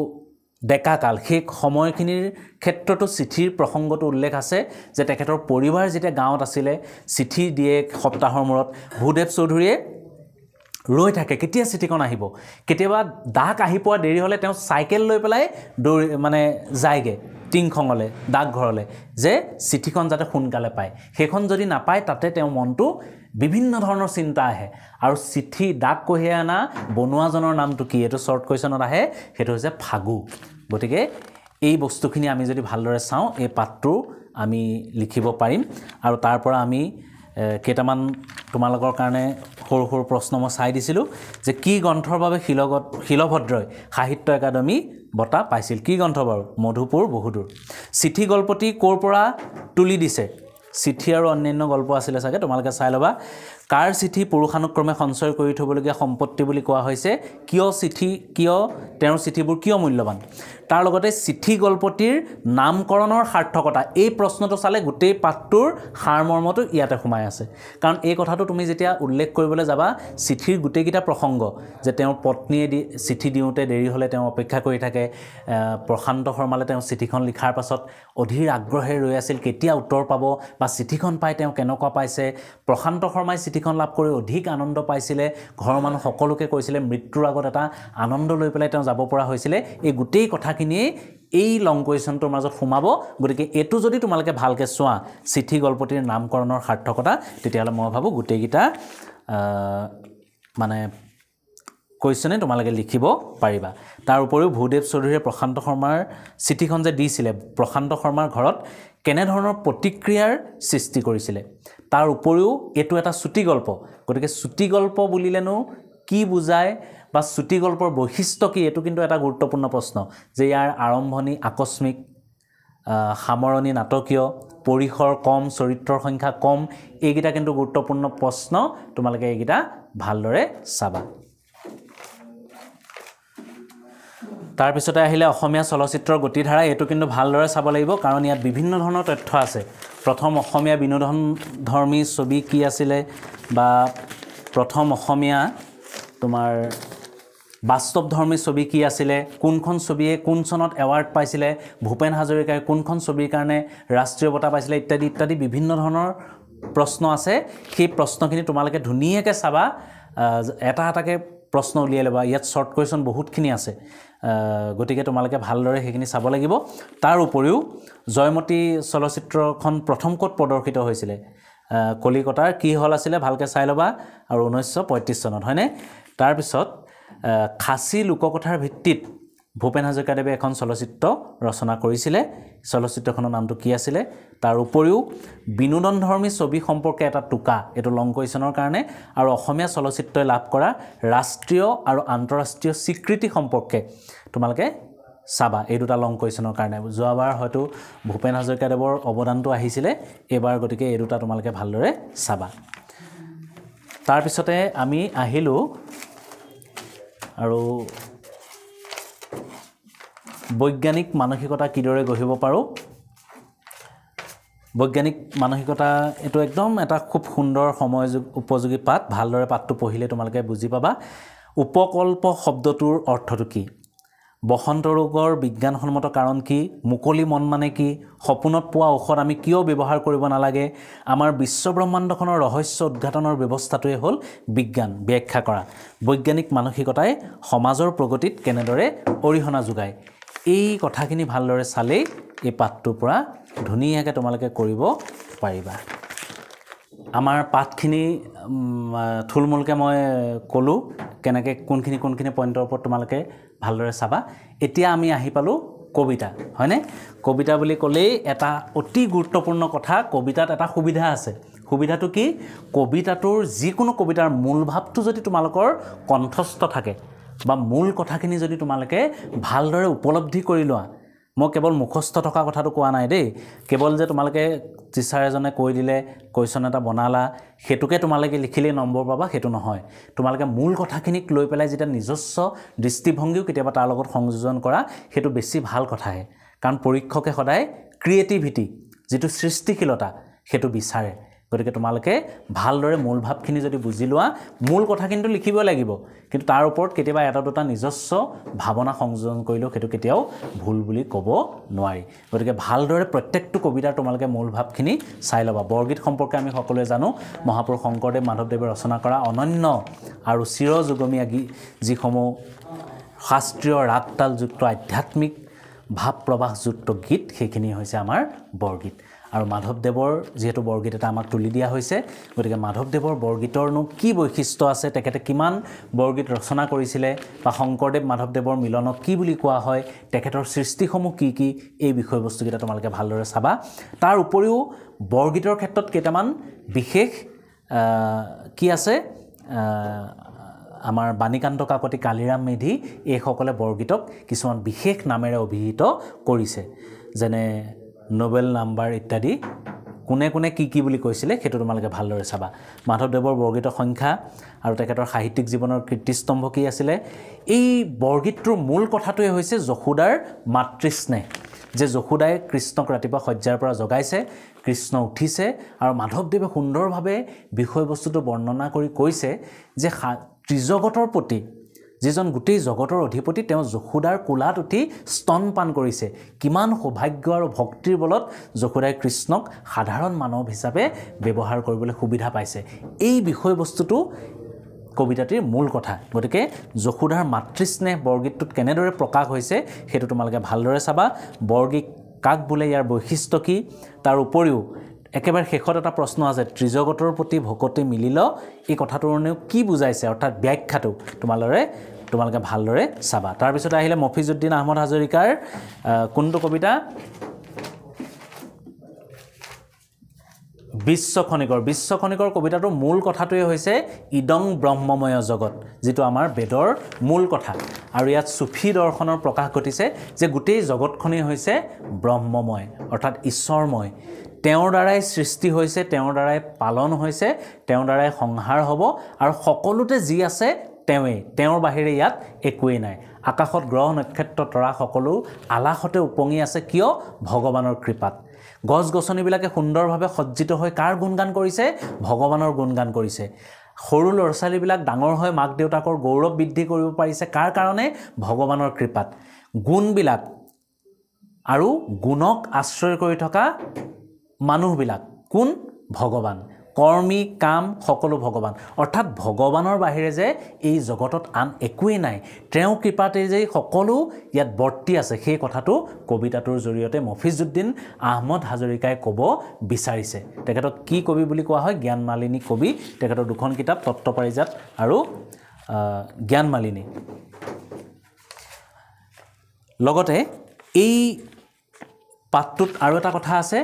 ডেকাকাল সেই সময়খিনিৰ ক্ষেত্ৰতো চিঠিৰ প্ৰসংগটো উল্লেখ আছে যে তেখেতৰ পৰিবাৰ যেতিয়া গাঁৱত আছিলে চিঠি দিয়ে সপ্তাহৰ মূৰত ভূদেৱ চৌধুৰীয়ে ৰৈ থাকে কেতিয়া চিঠিখন আহিব কেতিয়াবা ডাক আহি পোৱা দেৰি হ'লে তেওঁ চাইকেল লৈ পেলাই দৌৰি মানে যায়গৈ টিংখঙলৈ ডাকঘৰলৈ যে চিঠিখন যাতে সোনকালে পায় সেইখন যদি নাপায় তাতে তেওঁ মনটো বিভিন্ন ধৰণৰ চিন্তা আহে আৰু চিঠি ডাক কঢ়িয়াই অনা বনোৱাজনৰ নামটো কি এইটো শ্বৰ্ট কুৱেশ্যনত আহে সেইটো হৈছে ফাগু গতিকে এই বস্তুখিনি আমি যদি ভালদৰে চাওঁ এই পাতটো আমি লিখিব পাৰিম আৰু তাৰ পৰা আমি কেইটামান তোমালোকৰ কাৰণে সৰু সৰু প্ৰশ্ন মই চাই দিছিলোঁ যে কি গ্ৰন্থৰ বাবে শিলগত শিলভদ্ৰই সাহিত্য একাডেমি বঁটা পাইছিল কি গ্ৰন্থ বাৰু মধুপুৰ বহুদূৰ চিঠি গল্পটি ক'ৰ পৰা তুলি দিছে চিঠি আৰু অন্যান্য গল্প আছিলে চাগে তোমালোকে চাই ল'বা কাৰ চিঠি পুৰুষানুক্ৰমে সঞ্চয় কৰি থ'বলগীয়া সম্পত্তি বুলি কোৱা হৈছে কিয় চিঠি কিয় তেওঁৰ চিঠিবোৰ কিয় মূল্যৱান তাৰ লগতে চিঠি গল্পটিৰ নামকৰণৰ সাৰ্থকতা এই প্ৰশ্নটো চালে গোটেই পাঠটোৰ সাৰমৰ্মটো ইয়াতে সোমাই আছে কাৰণ এই কথাটো তুমি যেতিয়া উল্লেখ কৰিবলৈ যাবা চিঠিৰ গোটেইকেইটা প্ৰসংগ যে তেওঁৰ পত্নীয়ে দি চিঠি দিওঁতে দেৰি হ'লে তেওঁ অপেক্ষা কৰি থাকে প্ৰশান্ত শৰ্মালে তেওঁ চিঠিখন লিখাৰ পাছত অধীৰ আগ্ৰহেৰে ৰৈ আছিল কেতিয়া উত্তৰ পাব বা চিঠিখন পাই তেওঁ কেনেকুৱা পাইছে প্ৰশান্ত শৰ্মাই চিঠিখন লাভ কৰি অধিক আনন্দ পাইছিলে ঘৰৰ মানুহ সকলোকে কৈছিলে মৃত্যুৰ আগত এটা আনন্দ লৈ পেলাই তেওঁ যাব পৰা হৈছিলে এই গোটেই কথা কথাখিনিয়ে এই লং কুৱেশ্যনটোৰ মাজত সোমাব গতিকে এইটো যদি তোমালোকে ভালকৈ চোৱা চিঠি গল্পটিৰ নামকৰণৰ সাৰ্থকতা তেতিয়াহ'লে মই ভাবোঁ গোটেইকেইটা মানে কুৱেশ্যনে তোমালোকে লিখিব পাৰিবা তাৰ উপৰিও ভূদেৱ চৌধুৰীয়ে প্ৰশান্ত শৰ্মাৰ চিঠিখন যে দিছিলে প্ৰশান্ত শৰ্মাৰ ঘৰত কেনেধৰণৰ প্ৰতিক্ৰিয়াৰ সৃষ্টি কৰিছিলে তাৰ উপৰিও এইটো এটা চুটি গল্প গতিকে চুটি গল্প বুলিলেনো কি বুজায় বা চুটি গল্পৰ বৈশিষ্ট্য কি এইটো কিন্তু এটা গুৰুত্বপূৰ্ণ প্ৰশ্ন যে ইয়াৰ আৰম্ভণি আকস্মিক সামৰণি নাটকীয় পৰিসৰ কম চৰিত্ৰৰ সংখ্যা কম এইকেইটা কিন্তু গুৰুত্বপূৰ্ণ প্ৰশ্ন তোমালোকে এইকেইটা ভালদৰে চাবা তাৰপিছতে আহিলে অসমীয়া চলচ্চিত্ৰৰ গতিধাৰা এইটো কিন্তু ভালদৰে চাব লাগিব কাৰণ ইয়াত বিভিন্ন ধৰণৰ তথ্য আছে প্ৰথম অসমীয়া বিনোদন ধৰ্মী ছবি কি আছিলে বা প্ৰথম অসমীয়া তোমাৰ বাস্তৱ ধৰ্মী ছবি কি আছিলে কোনখন ছবিয়ে কোন চনত এৱাৰ্ড পাইছিলে ভূপেন হাজৰিকাই কোনখন ছবিৰ কাৰণে ৰাষ্ট্ৰীয় বঁটা পাইছিলে ইত্যাদি ইত্যাদি বিভিন্ন ধৰণৰ প্ৰশ্ন আছে সেই প্ৰশ্নখিনি তোমালোকে ধুনীয়াকৈ চাবা এটা এটাকৈ প্ৰশ্ন উলিয়াই ল'বা ইয়াত শ্বৰ্ট কুৱেশ্যন বহুতখিনি আছে গতিকে তোমালোকে ভালদৰে সেইখিনি চাব লাগিব তাৰ উপৰিও জয়মতী চলচ্চিত্ৰখন প্ৰথম ক'ত প্ৰদৰ্শিত হৈছিলে কলিকতাৰ কি হল আছিলে ভালকৈ চাই ল'বা আৰু ঊনৈছশ পঁয়ত্ৰিছ চনত হয়নে তাৰপিছত খাচী লোককথাৰ ভিত্তিত ভূপেন হাজৰিকাদেৱে এখন চলচ্চিত্ৰ ৰচনা কৰিছিলে চলচ্চিত্ৰখনৰ নামটো কি আছিলে তাৰ উপৰিও বিনোদনধৰ্মী ছবি সম্পৰ্কে এটা টোকা এইটো লং কুৱেশ্যনৰ কাৰণে আৰু অসমীয়া চলচ্চিত্ৰই লাভ কৰা ৰাষ্ট্ৰীয় আৰু আন্তঃৰাষ্ট্ৰীয় স্বীকৃতি সম্পৰ্কে তোমালোকে চাবা এই দুটা লং কুৱেশ্যনৰ কাৰণে যোৱাবাৰ হয়তো ভূপেন হাজৰিকাদেৱৰ অৱদানটো আহিছিলে এইবাৰ গতিকে এই দুটা তোমালোকে ভালদৰে চাবা তাৰপিছতে আমি আহিলোঁ আৰু বৈজ্ঞানিক মানসিকতা কিদৰে গঢ়িব পাৰোঁ বৈজ্ঞানিক মানসিকতা এইটো একদম এটা খুব সুন্দৰ সময়যোগ উপযোগী পাঠ ভালদৰে পাঠটো পঢ়িলে তোমালোকে বুজি পাবা উপকল্প শব্দটোৰ অৰ্থটো কি বসন্ত ৰোগৰ বিজ্ঞানসন্মত কাৰণ কি মুকলি মন মানে কি সপোনত পোৱা ঔষধ আমি কিয় ব্যৱহাৰ কৰিব নালাগে আমাৰ বিশ্ব ব্ৰহ্মাণ্ডখনৰ ৰহস্য উদঘাটনৰ ব্যৱস্থাটোৱে হ'ল বিজ্ঞান ব্যাখ্যা কৰা বৈজ্ঞানিক মানসিকতাই সমাজৰ প্ৰগতিত কেনেদৰে অৰিহণা যোগায় এই কথাখিনি ভালদৰে চালেই এই পাঠটোৰ পৰা ধুনীয়াকৈ তোমালোকে কৰিব পাৰিবা আমাৰ পাঠখিনি থুলমূলকৈ মই ক'লোঁ কেনেকৈ কোনখিনি কোনখিনি পইণ্টৰ ওপৰত তোমালোকে ভালদৰে চাবা এতিয়া আমি আহি পালোঁ কবিতা হয়নে কবিতা বুলি ক'লেই এটা অতি গুৰুত্বপূৰ্ণ কথা কবিতাত এটা সুবিধা আছে সুবিধাটো কি কবিতাটোৰ যিকোনো কবিতাৰ মূল ভাৱটো যদি তোমালোকৰ কণ্ঠস্থ থাকে বা মূল কথাখিনি যদি তোমালোকে ভালদৰে উপলব্ধি কৰি লোৱা মই কেৱল মুখস্থ থকা কথাটো কোৱা নাই দেই কেৱল যে তোমালোকে টিচাৰ এজনে কৈ দিলে কুৱেশ্যন এটা বনালা সেইটোকে তোমালোকে লিখিলেই নম্বৰ পাবা সেইটো নহয় তোমালোকে মূল কথাখিনিক লৈ পেলাই যেতিয়া নিজস্ব দৃষ্টিভংগীও কেতিয়াবা তাৰ লগত সংযোজন কৰা সেইটো বেছি ভাল কথাহে কাৰণ পৰীক্ষকে সদায় ক্ৰিয়েটিভিটি যিটো সৃষ্টিশীলতা সেইটো বিচাৰে গতিকে তোমালোকে ভালদৰে মূল ভাৱখিনি যদি বুজি লোৱা মূল কথাখিনিতো লিখিব লাগিব কিন্তু তাৰ ওপৰত কেতিয়াবা এটা দুটা নিজস্ব ভাৱনা সংযোজন কৰিলেও সেইটো কেতিয়াও ভুল বুলি ক'ব নোৱাৰি গতিকে ভালদৰে প্ৰত্যেকটো কবিতাৰ তোমালোকে মূল ভাৱখিনি চাই ল'বা বৰগীত সম্পৰ্কে আমি সকলোৱে জানো মহাপুৰুষ শংকৰদেৱ মাধৱদেৱে ৰচনা কৰা অনন্য আৰু চিৰযুগমীয়া গীত যিসমূহ শাস্ত্ৰীয় ৰাগতালযুক্ত আধ্যাত্মিক ভাৱ প্ৰবাহযুক্ত গীত সেইখিনি হৈছে আমাৰ বৰগীত আৰু মাধৱদেৱৰ যিহেতু বৰগীত এটা আমাক তুলি দিয়া হৈছে গতিকে মাধৱদেৱৰ বৰগীতৰনো কি বৈশিষ্ট্য আছে তেখেতে কিমান বৰগীত ৰচনা কৰিছিলে বা শংকৰদেৱ মাধৱদেৱৰ মিলনক কি বুলি কোৱা হয় তেখেতৰ সৃষ্টিসমূহ কি কি এই বিষয়বস্তুকেইটা তোমালোকে ভালদৰে চাবা তাৰ উপৰিও বৰগীতৰ ক্ষেত্ৰত কেইটামান বিশেষ কি আছে আমাৰ বাণীকান্ত কাকতি কালিৰাম মেধি এইসকলে বৰগীতক কিছুমান বিশেষ নামেৰে অভিহিত কৰিছে যেনে নবেল নাম্বাৰ ইত্যাদি কোনে কোনে কি কি বুলি কৈছিলে সেইটো তোমালোকে ভালদৰে চাবা মাধৱদেৱৰ বৰগীতৰ সংখ্যা আৰু তেখেতৰ সাহিত্যিক জীৱনৰ কীৰ্তিস্তম্ভ কি আছিলে এই বৰগীতটোৰ মূল কথাটোৱেই হৈছে যশুদাৰ মাতৃস্নেহ যে যশুদাই কৃষ্ণক ৰাতিপুৱা শয্যাৰ পৰা জগাইছে কৃষ্ণ উঠিছে আৰু মাধৱদেৱে সুন্দৰভাৱে বিষয়বস্তুটো বৰ্ণনা কৰি কৈছে যে ত্ৰিজগতৰ প্ৰতি যিজন গোটেই জগতৰ অধিপতি তেওঁ যশুদাৰ কোলাত উঠি স্তনপান কৰিছে কিমান সৌভাগ্য আৰু ভক্তিৰ বলত যশুদাই কৃষ্ণক সাধাৰণ মানৱ হিচাপে ব্যৱহাৰ কৰিবলৈ সুবিধা পাইছে এই বিষয়বস্তুটো কবিতাটিৰ মূল কথা গতিকে যশোদাৰ মাতৃস্নেহ বৰগীতটোত কেনেদৰে প্ৰকাশ হৈছে সেইটো তোমালোকে ভালদৰে চাবা বৰগীত কাক বোলে ইয়াৰ বৈশিষ্ট্য কি তাৰ উপৰিও একেবাৰে শেষত এটা প্ৰশ্ন আছে ত্ৰিজগতৰ প্ৰতি ভকতি মিলি ল এই কথাটোৰণেও কি বুজাইছে অৰ্থাৎ ব্যাখ্যাটো তোমালোকে তোমালোকে ভালদৰে চাবা তাৰপিছতে আহিলে মফিজুদ্দিন আহমদ হাজৰিকাৰ কোনটো কবিতা বিশ্বখনিকৰ বিশ্বখনিকৰ কবিতাটোৰ মূল কথাটোৱে হৈছে ইদং ব্ৰহ্মময় জগত যিটো আমাৰ বেদৰ মূল কথা আৰু ইয়াত চুফি দৰ্শনৰ প্ৰকাশ ঘটিছে যে গোটেই জগতখনেই হৈছে ব্ৰহ্মময় অৰ্থাৎ ঈশ্বৰময় তেওঁৰ দ্বাৰাই সৃষ্টি হৈছে তেওঁৰ দ্বাৰাই পালন হৈছে তেওঁৰ দ্বাৰাই সংহাৰ হ'ব আৰু সকলোতে যি আছে তেওঁৱেই তেওঁৰ বাহিৰে ইয়াত একোৱেই নাই আকাশত গ্ৰহ নক্ষত্ৰ তৰা সকলো আলাসতে উপঙি আছে কিয় ভগৱানৰ কৃপাত গছ গছনিবিলাকে সুন্দৰভাৱে সজ্জিত হৈ কাৰ গুণগান কৰিছে ভগৱানৰ গুণগান কৰিছে সৰু ল'ৰা ছোৱালীবিলাক ডাঙৰ হৈ মাক দেউতাকৰ গৌৰৱ বৃদ্ধি কৰিব পাৰিছে কাৰ কাৰণে ভগৱানৰ কৃপাত গুণবিলাক আৰু গুণক আশ্ৰয় কৰি থকা মানুহবিলাক কোন ভগৱান কৰ্মী কাম সকলো ভগৱান অৰ্থাৎ ভগৱানৰ বাহিৰে যে এই জগতত আন একোৱেই নাই তেওঁৰ কৃপাতে যে সকলো ইয়াত বৰ্তি আছে সেই কথাটো কবিতাটোৰ জৰিয়তে মফিজুদ্দিন আহমদ হাজৰিকাই ক'ব বিচাৰিছে তেখেতক কি কবি বুলি কোৱা হয় জ্ঞান মালিনী কবি তেখেতৰ দুখন কিতাপ তত্ত্বপাৰিজাত আৰু জ্ঞান মালিনী লগতে এই পাতটোত আৰু এটা কথা আছে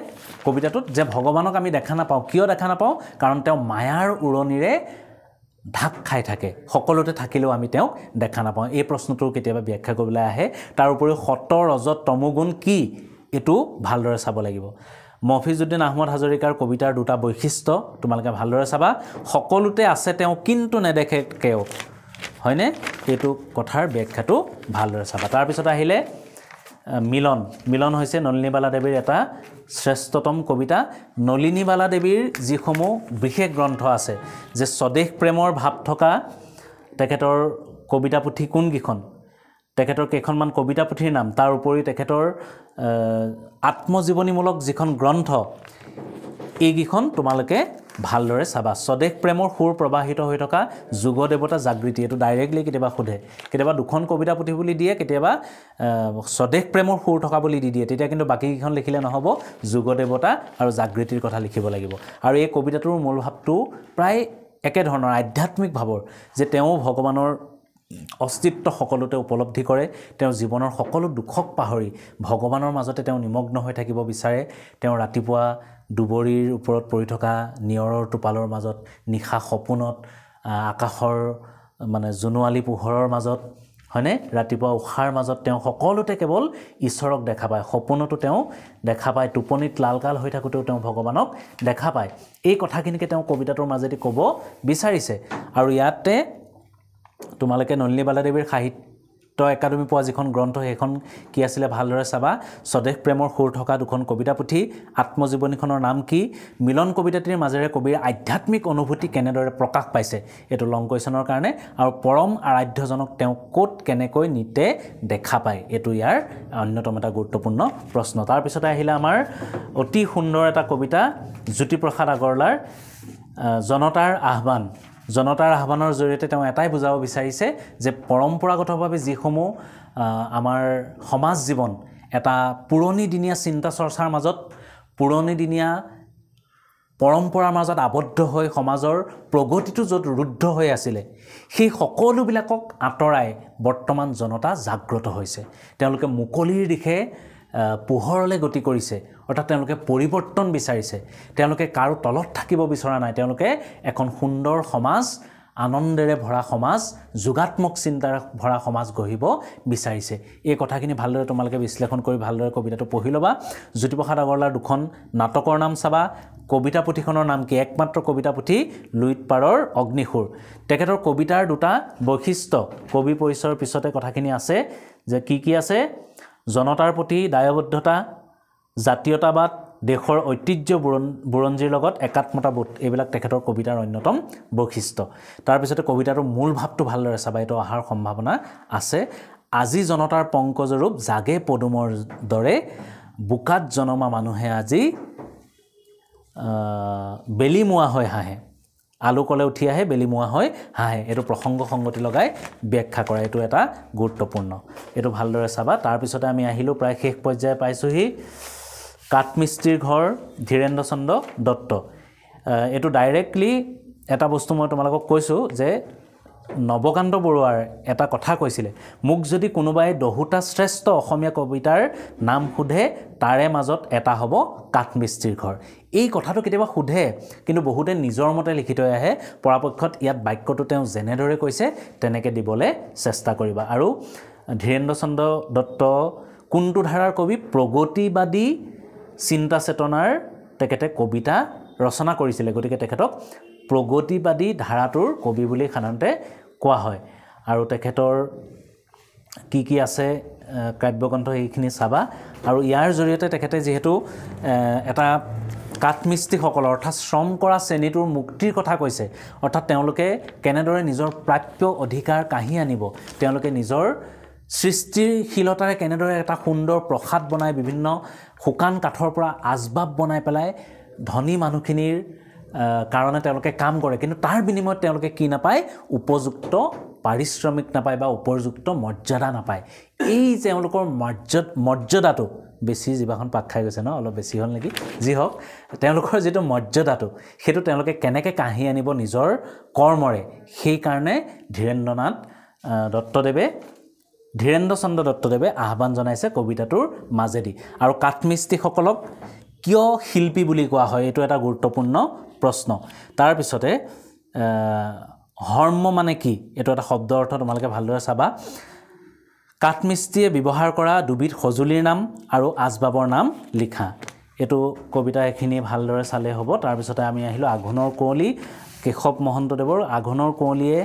কবিতাটোত যে ভগৱানক আমি দেখা নাপাওঁ কিয় দেখা নাপাওঁ কাৰণ তেওঁ মায়াৰ উৰণিৰে ঢাক খাই থাকে সকলোতে থাকিলেও আমি তেওঁক দেখা নাপাওঁ এই প্ৰশ্নটো কেতিয়াবা ব্যাখ্যা কৰিবলৈ আহে তাৰ উপৰিও সত ৰজত তমুগুণ কি এইটো ভালদৰে চাব লাগিব মফিজুদ্দিন আহমদ হাজৰিকাৰ কবিতাৰ দুটা বৈশিষ্ট্য তোমালোকে ভালদৰে চাবা সকলোতে আছে তেওঁ কিন্তু নেদেখে কেও হয়নে এইটো কথাৰ ব্যাখ্যাটো ভালদৰে চাবা তাৰপিছত আহিলে মিলন মিলন হৈছে নলিনীবালা দেৱীৰ এটা শ্ৰেষ্ঠতম কবিতা নলিনীবালা দেৱীৰ যিসমূহ বিশেষ গ্ৰন্থ আছে যে স্বদেশ প্ৰেমৰ ভাৱ থকা তেখেতৰ কবিতা পুথি কোনকেইখন তেখেতৰ কেইখনমান কবিতা পুথিৰ নাম তাৰ উপৰি তেখেতৰ আত্মজীৱনীমূলক যিখন গ্ৰন্থ এইকেইখন তোমালোকে ভালদৰে চাবা স্বদেশ প্ৰেমৰ সুৰ প্ৰবাহিত হৈ থকা যুগদেৱতা জাগৃতি এইটো ডাইৰেক্টলি কেতিয়াবা সোধে কেতিয়াবা দুখন কবিতা পুথি বুলি দিয়ে কেতিয়াবা স্বদেশ প্ৰেমৰ সুৰ থকা বুলি দি দিয়ে তেতিয়া কিন্তু বাকীকেইখন লিখিলে নহ'ব দেৱতা আৰু জাগৃতিৰ কথা লিখিব লাগিব আৰু এই কবিতাটোৰ মূল ভাৱটো প্ৰায় একেধৰণৰ আধ্যাত্মিক ভাৱৰ যে তেওঁ ভগৱানৰ অস্তিত্ব সকলোতে উপলব্ধি কৰে তেওঁৰ জীৱনৰ সকলো দুখক পাহৰি ভগৱানৰ মাজতে তেওঁ নিমগ্ন হৈ থাকিব বিচাৰে তেওঁ ৰাতিপুৱা দুবৰিৰ ওপৰত পৰি থকা নিয়ৰৰ টোপালৰ মাজত নিশা সপোনত আকাশৰ মানে জোনোৱালী পোহৰৰ মাজত হয়নে ৰাতিপুৱা উশাহাৰ মাজত তেওঁ সকলোতে কেৱল ঈশ্বৰক দেখা পায় সপোনতো তেওঁ দেখা পায় টোপনিত লালকাল হৈ থাকোঁতেও তেওঁ ভগৱানক দেখা পায় এই কথাখিনিকে তেওঁ কবিতাটোৰ মাজেদি ক'ব বিচাৰিছে আৰু ইয়াতে তোমালোকে নলিনী বালাদেৱীৰ সাহিত্য সাহিত্য একাডেমী পোৱা যিখন গ্ৰন্থ সেইখন কি আছিলে ভালদৰে চাবা স্বদেশ প্ৰেমৰ সুৰ থকা দুখন কবিতা পুথি আত্মজীৱনীখনৰ নাম কি মিলন কবিতাটিৰ মাজেৰে কবিৰ আধ্যাত্মিক অনুভূতি কেনেদৰে প্ৰকাশ পাইছে এইটো লং কুৱেশ্যনৰ কাৰণে আৰু পৰম আৰাধ্যজনক তেওঁ ক'ত কেনেকৈ নিতে দেখা পায় এইটো ইয়াৰ অন্যতম এটা গুৰুত্বপূৰ্ণ প্ৰশ্ন তাৰপিছতে আহিলে আমাৰ অতি সুন্দৰ এটা কবিতা জ্যোতিপ্ৰসাদ আগৰৱালাৰ জনতাৰ আহ্বান জনতাৰ আহ্বানৰ জৰিয়তে তেওঁ এটাই বুজাব বিচাৰিছে যে পৰম্পৰাগতভাৱে যিসমূহ আমাৰ সমাজ জীৱন এটা পুৰণিদিনীয়া চিন্তা চৰ্চাৰ মাজত পুৰণিদিনীয়া পৰম্পৰাৰ মাজত আবদ্ধ হৈ সমাজৰ প্ৰগতিটো য'ত ৰুদ্ধ হৈ আছিলে সেই সকলোবিলাকক আঁতৰাই বৰ্তমান জনতা জাগ্ৰত হৈছে তেওঁলোকে মুকলিৰ দিশে পোহৰলৈ গতি কৰিছে অৰ্থাৎ তেওঁলোকে পৰিৱৰ্তন বিচাৰিছে তেওঁলোকে কাৰো তলত থাকিব বিচৰা নাই তেওঁলোকে এখন সুন্দৰ সমাজ আনন্দেৰে ভৰা সমাজ যোগাত্মক চিন্তাৰে ভৰা সমাজ গঢ়িব বিচাৰিছে এই কথাখিনি ভালদৰে তোমালোকে বিশ্লেষণ কৰি ভালদৰে কবিতাটো পঢ়ি ল'বা জ্যোতিপ্ৰসাদ আগৰৱালাৰ দুখন নাটকৰ নাম চাবা কবিতা পুথিখনৰ নাম কি একমাত্ৰ কবিতা পুথি লুইট পাৰৰ অগ্নিসুৰ তেখেতৰ কবিতাৰ দুটা বৈশিষ্ট্য কবি পৰিচয়ৰ পিছতে কথাখিনি আছে যে কি কি আছে জনতাৰ প্ৰতি দায়বদ্ধতা জাতীয়তাবাদ দেশৰ ঐতিহ্য বুৰণ বুৰঞ্জীৰ লগত একাত্মতাবোধ এইবিলাক তেখেতৰ কবিতাৰ অন্যতম বৈশিষ্ট্য তাৰপিছতে কবিতাটোৰ মূল ভাৱটো ভালদৰে চাবা এইটো অহাৰ সম্ভাৱনা আছে আজি জনতাৰ পংকজৰূপ জাগে পদুমৰ দৰে বোকাত জনমা মানুহে আজি বেলিমোৱা হয় হাঁহে আলু ক'লে উঠি আহে বেলিমোৱা হয় হাঁহে এইটো প্ৰসংগ সংগতি লগাই ব্যাখ্যা কৰা এইটো এটা গুৰুত্বপূৰ্ণ এইটো ভালদৰে চাবা তাৰপিছতে আমি আহিলোঁ প্ৰায় শেষ পৰ্যায়ে পাইছোঁহি কাঠমিস্ত্ৰীৰ ঘৰ ধীৰেন্দ্ৰ চন্দ্ৰ দত্ত এইটো ডাইৰেক্টলি এটা বস্তু মই তোমালোকক কৈছোঁ যে নৱকান্ত বৰুৱাৰ এটা কথা কৈছিলে মোক যদি কোনোবাই দহোটা শ্ৰেষ্ঠ অসমীয়া কবিতাৰ নাম সোধে তাৰে মাজত এটা হ'ব কাঠমিস্ত্ৰীৰ ঘৰ এই কথাটো কেতিয়াবা সোধে কিন্তু বহুতে নিজৰ মতে লিখি থৈ আহে পৰাপক্ষত ইয়াত বাক্যটো তেওঁ যেনেদৰে কৈছে তেনেকৈ দিবলৈ চেষ্টা কৰিবা আৰু ধীৰেন্দ্ৰ চন্দ্ৰ দত্ত কোনটো ধাৰাৰ কবি প্ৰগতিবাদী চিন্তা চেতনাৰ তেখেতে কবিতা ৰচনা কৰিছিলে গতিকে তেখেতক প্ৰগতিবাদী ধাৰাটোৰ কবি বুলি সাধাৰণতে কোৱা হয় আৰু তেখেতৰ কি কি আছে কাব্যগ্ৰন্থ সেইখিনি চাবা আৰু ইয়াৰ জৰিয়তে তেখেতে যিহেতু এটা কাঠমিস্ত্ৰীসকলৰ অৰ্থাৎ শ্ৰম কৰা শ্ৰেণীটোৰ মুক্তিৰ কথা কৈছে অৰ্থাৎ তেওঁলোকে কেনেদৰে নিজৰ প্ৰাপ্য অধিকাৰ কাঢ়ি আনিব তেওঁলোকে নিজৰ সৃষ্টিশীলতাৰে কেনেদৰে এটা সুন্দৰ প্ৰসাদ বনাই বিভিন্ন শুকান কাঠৰ পৰা আচবাব বনাই পেলাই ধনী মানুহখিনিৰ কাৰণে তেওঁলোকে কাম কৰে কিন্তু তাৰ বিনিময়ত তেওঁলোকে কি নাপায় উপযুক্ত পাৰিশ্ৰমিক নাপায় বা উপযুক্ত মৰ্যাদা নাপায় এই তেওঁলোকৰ মৰ্যাদ মৰ্যাদাটো বেছি যিবাখন পাক খাই গৈছে ন অলপ বেছি হ'ল নেকি যি হওক তেওঁলোকৰ যিটো মৰ্যাদাটো সেইটো তেওঁলোকে কেনেকৈ কাঢ়ি আনিব নিজৰ কৰ্মৰে সেইকাৰণে ধীৰেন্দ্ৰনাথ দত্তদেৱে ধীৰেন্দ্ৰ চন্দ্ৰ দত্তদেৱে আহ্বান জনাইছে কবিতাটোৰ মাজেদি আৰু কাঠমিস্ত্ৰীসকলক কিয় শিল্পী বুলি কোৱা হয় এইটো এটা গুৰুত্বপূৰ্ণ প্ৰশ্ন তাৰপিছতে হৰ্ম মানে কি এইটো এটা শব্দ অৰ্থ তোমালোকে ভালদৰে চাবা কাঠমিস্ত্ৰীয়ে ব্যৱহাৰ কৰা দুবিধ সঁজুলিৰ নাম আৰু আচবাবৰ নাম লিখা এইটো কবিতা এখিনি ভালদৰে চালেই হ'ব তাৰপিছতে আমি আহিলোঁ আঘোণৰ কুঁৱলী কেশৱ মহন্তদেৱৰ আঘোণৰ কুঁৱলীয়ে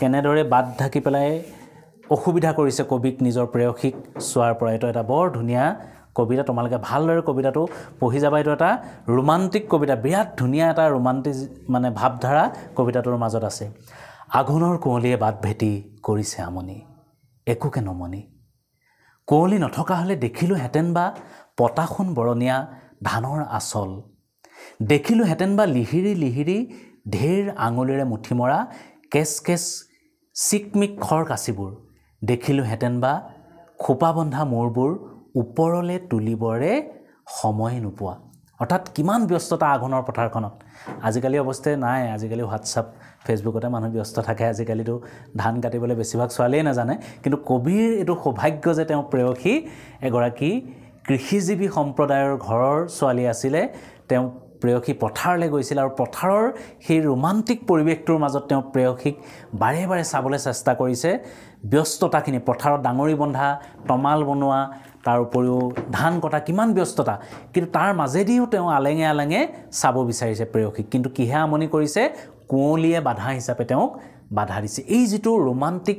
কেনেদৰে বাট ঢাকি পেলাই অসুবিধা কৰিছে কবিক নিজৰ প্ৰেয়সীক চোৱাৰ পৰা এইটো এটা বৰ ধুনীয়া কবিতা তোমালোকে ভালদৰে কবিতাটো পঢ়ি যাবা এইটো এটা ৰোমান্টিক কবিতা বিৰাট ধুনীয়া এটা ৰোমান্টিক মানে ভাৱধাৰা কবিতাটোৰ মাজত আছে আঘোণৰ কুঁৱলীয়ে বাট ভেটি কৰিছে আমনি একোকে নমনি কুঁৱলী নথকা হ'লে দেখিলোহেঁতেন বা পতাখোন বৰণীয়া ধানৰ আচল দেখিলোহেঁতেন বা লিহিৰি লিহিৰি ঢেৰ আঙুলিৰে মুঠি মৰা কেচ কেচ চিকমিক খৰ কাঁচিবোৰ দেখিলোহেঁতেন বা খোপা বন্ধা মূৰবোৰ ওপৰলৈ তুলিবৰে সময় নোপোৱা অৰ্থাৎ কিমান ব্যস্ততা আঘোণৰ পথাৰখনত আজিকালি অৱস্থাই নাই আজিকালি হোৱাটছআপ ফেচবুকতে মানুহ ব্যস্ত থাকে আজিকালিতো ধান কাটিবলৈ বেছিভাগ ছোৱালীয়ে নাজানে কিন্তু কবিৰ এইটো সৌভাগ্য যে তেওঁ প্ৰেয়সী এগৰাকী কৃষিজীৱী সম্প্ৰদায়ৰ ঘৰৰ ছোৱালী আছিলে তেওঁ প্ৰেয়সী পথাৰলৈ গৈছিলে আৰু পথাৰৰ সেই ৰোমান্টিক পৰিৱেশটোৰ মাজত তেওঁ প্ৰেয়সীক বাৰে বাৰে চাবলৈ চেষ্টা কৰিছে ব্যস্ততাখিনি পথাৰত ডাঙৰি বন্ধা তমাল বনোৱা তাৰ উপৰিও ধান কটা কিমান ব্যস্ততা কিন্তু তাৰ মাজেদিও তেওঁ আলেঙে আলেঙে চাব বিচাৰিছে প্ৰেয়সীক কিন্তু কিহে আমনি কৰিছে কুঁৱলীয়ে বাধা হিচাপে তেওঁক বাধা দিছে এই যিটো ৰোমাণ্টিক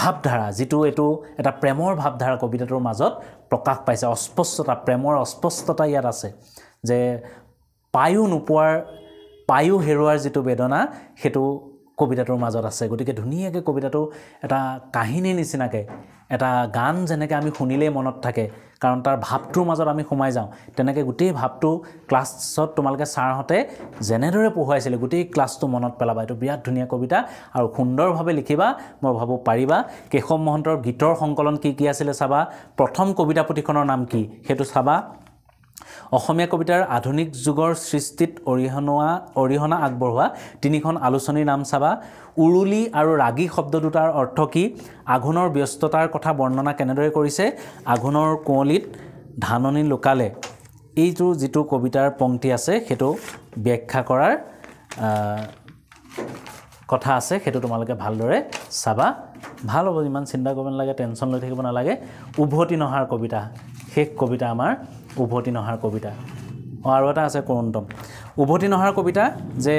ভাৱধাৰা যিটো এইটো এটা প্ৰেমৰ ভাৱধাৰা কবিতাটোৰ মাজত প্ৰকাশ পাইছে অস্পষ্টতা প্ৰেমৰ অস্পষ্টতা ইয়াত আছে যে পায়ো নোপোৱাৰ পায়ো হেৰুৱাৰ যিটো বেদনা সেইটো কবিতাটোৰ মাজত আছে গতিকে ধুনীয়াকৈ কবিতাটো এটা কাহিনীৰ নিচিনাকৈ এটা গান যেনেকৈ আমি শুনিলেই মনত থাকে কাৰণ তাৰ ভাৱটোৰ মাজত আমি সোমাই যাওঁ তেনেকৈ গোটেই ভাৱটো ক্লাছত তোমালোকে ছাৰহঁতে যেনেদৰে পঢ়ুৱাইছিলে গোটেই ক্লাছটো মনত পেলাবা এইটো বিৰাট ধুনীয়া কবিতা আৰু সুন্দৰভাৱে লিখিবা মই ভাবোঁ পাৰিবা কেশৱ মহন্তৰ গীতৰ সংকলন কি কি আছিলে চাবা প্ৰথম কবিতা পুথিখনৰ নাম কি সেইটো চাবা অসমীয়া কবিতাৰ আধুনিক যুগৰ সৃষ্টিত অৰিহণা অৰিহণা আগবঢ়োৱা তিনিখন আলোচনীৰ নাম চাবা উৰুলি আৰু ৰাগী শব্দ দুটাৰ অৰ্থ কি আঘোণৰ ব্যস্ততাৰ কথা বৰ্ণনা কেনেদৰে কৰিছে আঘোণৰ কুঁৱলীত ধাননি লুকালে এইটো যিটো কবিতাৰ পংক্তি আছে সেইটো ব্যাখ্যা কৰাৰ কথা আছে সেইটো তোমালোকে ভালদৰে চাবা ভাল হ'ব যিমান চিন্তা কৰিব নালাগে টেনশ্যন লৈ থাকিব নালাগে উভতি নহাৰ কবিতা শেষ কবিতা আমাৰ উভতি নহাৰ কবিতা অঁ আৰু এটা আছে কৰুণতম উভতি নহাৰ কবিতা যে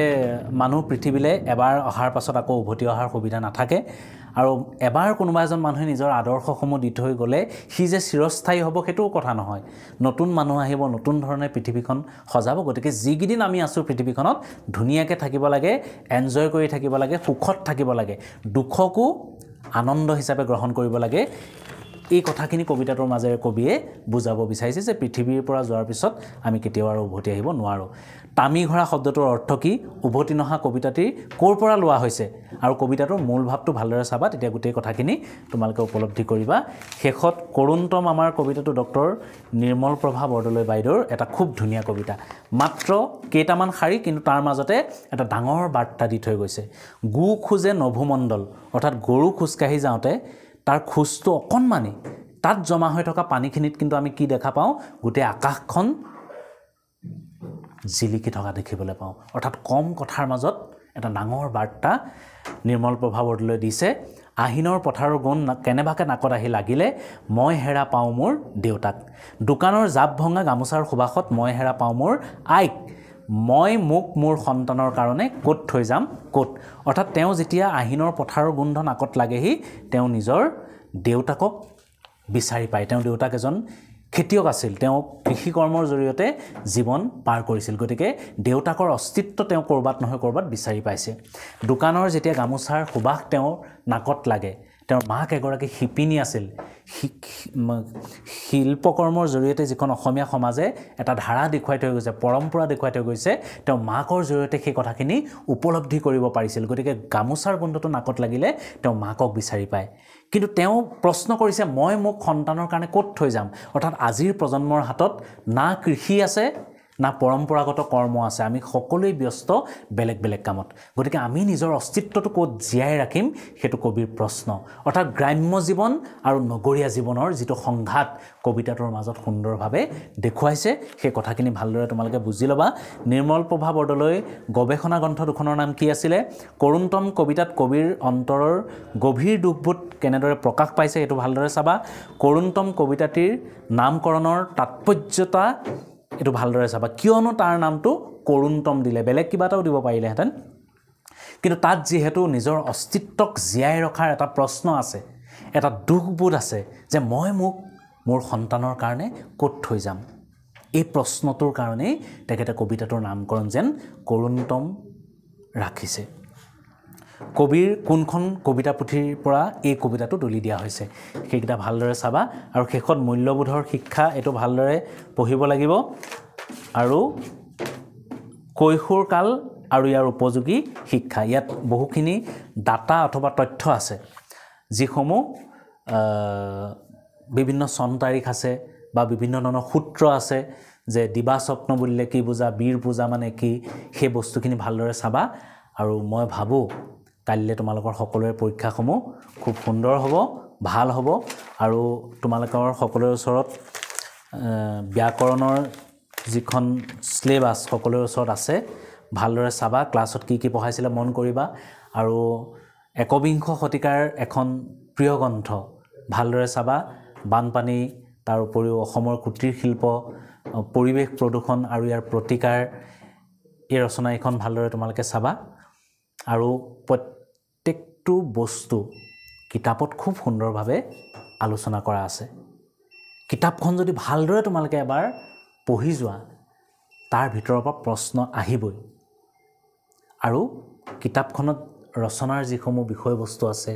মানুহ পৃথিৱীলৈ এবাৰ অহাৰ পাছত আকৌ উভতি অহাৰ সুবিধা নাথাকে আৰু এবাৰ কোনোবা এজন মানুহে নিজৰ আদৰ্শসমূহ দি থৈ গ'লে সি যে চিৰস্থায়ী হ'ব সেইটোও কথা নহয় নতুন মানুহ আহিব নতুন ধৰণে পৃথিৱীখন সজাব গতিকে যিকেইদিন আমি আছোঁ পৃথিৱীখনত ধুনীয়াকৈ থাকিব লাগে এনজয় কৰি থাকিব লাগে সুখত থাকিব লাগে দুখকো আনন্দ হিচাপে গ্ৰহণ কৰিব লাগে এই কথাখিনি কবিতাটোৰ মাজেৰে কবিয়ে বুজাব বিচাৰিছে যে পৃথিৱীৰ পৰা যোৱাৰ পিছত আমি কেতিয়াও আৰু উভতি আহিব নোৱাৰোঁ তামি ঘৰা শব্দটোৰ অৰ্থ কি উভতি নহা কবিতাটি ক'ৰ পৰা লোৱা হৈছে আৰু কবিতাটোৰ মূল ভাৱটো ভালদৰে চাবা তেতিয়া গোটেই কথাখিনি তোমালোকে উপলব্ধি কৰিবা শেষত কৰুণতম আমাৰ কবিতাটো ডক্টৰ নিৰ্মল প্ৰভা বৰদলৈ বাইদেউৰ এটা খুব ধুনীয়া কবিতা মাত্ৰ কেইটামান শাৰী কিন্তু তাৰ মাজতে এটা ডাঙৰ বাৰ্তা দি থৈ গৈছে গু খোজে নভুমণ্ডল অৰ্থাৎ গৰু খোজকাঢ়ি যাওঁতে তাৰ খোজটো অকণমানি তাত জমা হৈ থকা পানীখিনিত কিন্তু আমি কি দেখা পাওঁ গোটেই আকাশখন জিলিকি থকা দেখিবলৈ পাওঁ অৰ্থাৎ কম কথাৰ মাজত এটা ডাঙৰ বাৰ্তা নিৰ্মল প্ৰভা বৰদলৈ দিছে আহিনৰ পথাৰৰ গুণ কেনেবাকৈ নাকত আহি লাগিলে মই হেৰা পাওঁ মোৰ দেউতাক দোকানৰ জাপ ভঙা গামোচাৰ সুবাসত মই হেৰা পাওঁ মোৰ আইক মই মোক মোৰ সন্তানৰ কাৰণে ক'ত থৈ যাম ক'ত অৰ্থাৎ তেওঁ যেতিয়া আহিনৰ পথাৰৰ গোন্ধ নাকত লাগেহি তেওঁ নিজৰ দেউতাকক বিচাৰি পায় তেওঁ দেউতাক এজন খেতিয়ক আছিল তেওঁ কৃষি কৰ্মৰ জৰিয়তে জীৱন পাৰ কৰিছিল গতিকে দেউতাকৰ অস্তিত্ব তেওঁ ক'ৰবাত নহয় ক'ৰবাত বিচাৰি পাইছে দোকানৰ যেতিয়া গামোচাৰ সুবাস তেওঁৰ নাকত লাগে তেওঁৰ মাক এগৰাকী শিপিনী আছিল শিল্পকৰ্মৰ জৰিয়তে যিখন অসমীয়া সমাজে এটা ধাৰা দেখুৱাই থৈ গৈছে পৰম্পৰা দেখুৱাই থৈ গৈছে তেওঁ মাকৰ জৰিয়তে সেই কথাখিনি উপলব্ধি কৰিব পাৰিছিল গতিকে গামোচাৰ গোন্ধটো নাকত লাগিলে তেওঁ মাকক বিচাৰি পায় কিন্তু তেওঁ প্ৰশ্ন কৰিছে মই মোক সন্তানৰ কাৰণে ক'ত থৈ যাম অৰ্থাৎ আজিৰ প্ৰজন্মৰ হাতত না কৃষি আছে না পৰম্পৰাগত কৰ্ম আছে আমি সকলোৱে ব্যস্ত বেলেগ বেলেগ কামত গতিকে আমি নিজৰ অস্তিত্বটো ক'ত জীয়াই ৰাখিম সেইটো কবিৰ প্ৰশ্ন অৰ্থাৎ গ্ৰাম্য জীৱন আৰু নগৰীয়া জীৱনৰ যিটো সংঘাত কবিতাটোৰ মাজত সুন্দৰভাৱে দেখুৱাইছে সেই কথাখিনি ভালদৰে তোমালোকে বুজি ল'বা নিৰ্মল প্ৰভা বৰদলৈ গৱেষণা গ্ৰন্থ দুখনৰ নাম কি আছিলে কৰুণতম কবিতাত কবিৰ অন্তৰৰ গভীৰ দুখবোধ কেনেদৰে প্ৰকাশ পাইছে সেইটো ভালদৰে চাবা কৰুণতম কবিতাটিৰ নামকৰণৰ তাৎপৰ্যতা এইটো ভালদৰে চাবা কিয়নো তাৰ নামটো কৰুণতম দিলে বেলেগ কিবা এটাও দিব পাৰিলেহেঁতেন কিন্তু তাত যিহেতু নিজৰ অস্তিত্বক জীয়াই ৰখাৰ এটা প্ৰশ্ন আছে এটা দুখবোধ আছে যে মই মোক মোৰ সন্তানৰ কাৰণে ক'ত থৈ যাম এই প্ৰশ্নটোৰ কাৰণেই তেখেতে কবিতাটোৰ নামকৰণ যেন কৰুণতম ৰাখিছে কবিৰ কোনখন কবিতা পুথিৰ পৰা এই কবিতাটো তুলি দিয়া হৈছে সেইকেইটা ভালদৰে চাবা আৰু শেষত মূল্যবোধৰ শিক্ষা এইটো ভালদৰে পঢ়িব লাগিব আৰু কৈশোৰ কাল আৰু ইয়াৰ উপযোগী শিক্ষা ইয়াত বহুখিনি ডাটা অথবা তথ্য আছে যিসমূহ বিভিন্ন চন তাৰিখ আছে বা বিভিন্ন ধৰণৰ সূত্ৰ আছে যে দিবা স্বপ্ন বুলিলে কি বুজা বীৰ পূজা মানে কি সেই বস্তুখিনি ভালদৰে চাবা আৰু মই ভাবোঁ কাইলৈ তোমালোকৰ সকলোৰে পৰীক্ষাসমূহ খুব সুন্দৰ হ'ব ভাল হ'ব আৰু তোমালোকৰ সকলোৰে ওচৰত ব্যাকৰণৰ যিখন চিলেবাছ সকলোৰে ওচৰত আছে ভালদৰে চাবা ক্লাছত কি কি পঢ়াইছিলে মন কৰিবা আৰু একবিংশ শতিকাৰ এখন প্ৰিয় গ্ৰন্থ ভালদৰে চাবা বানপানী তাৰ উপৰিও অসমৰ কুটিৰ শিল্প পৰিৱেশ প্ৰদূষণ আৰু ইয়াৰ প্ৰতিকাৰ এই ৰচনা এইখন ভালদৰে তোমালোকে চাবা আৰু প্ৰত্যেকটো বস্তু কিতাপত খুব সুন্দৰভাৱে আলোচনা কৰা আছে কিতাপখন যদি ভালদৰে তোমালোকে এবাৰ পঢ়ি যোৱা তাৰ ভিতৰৰ পৰা প্ৰশ্ন আহিবই আৰু কিতাপখনত ৰচনাৰ যিসমূহ বিষয়বস্তু আছে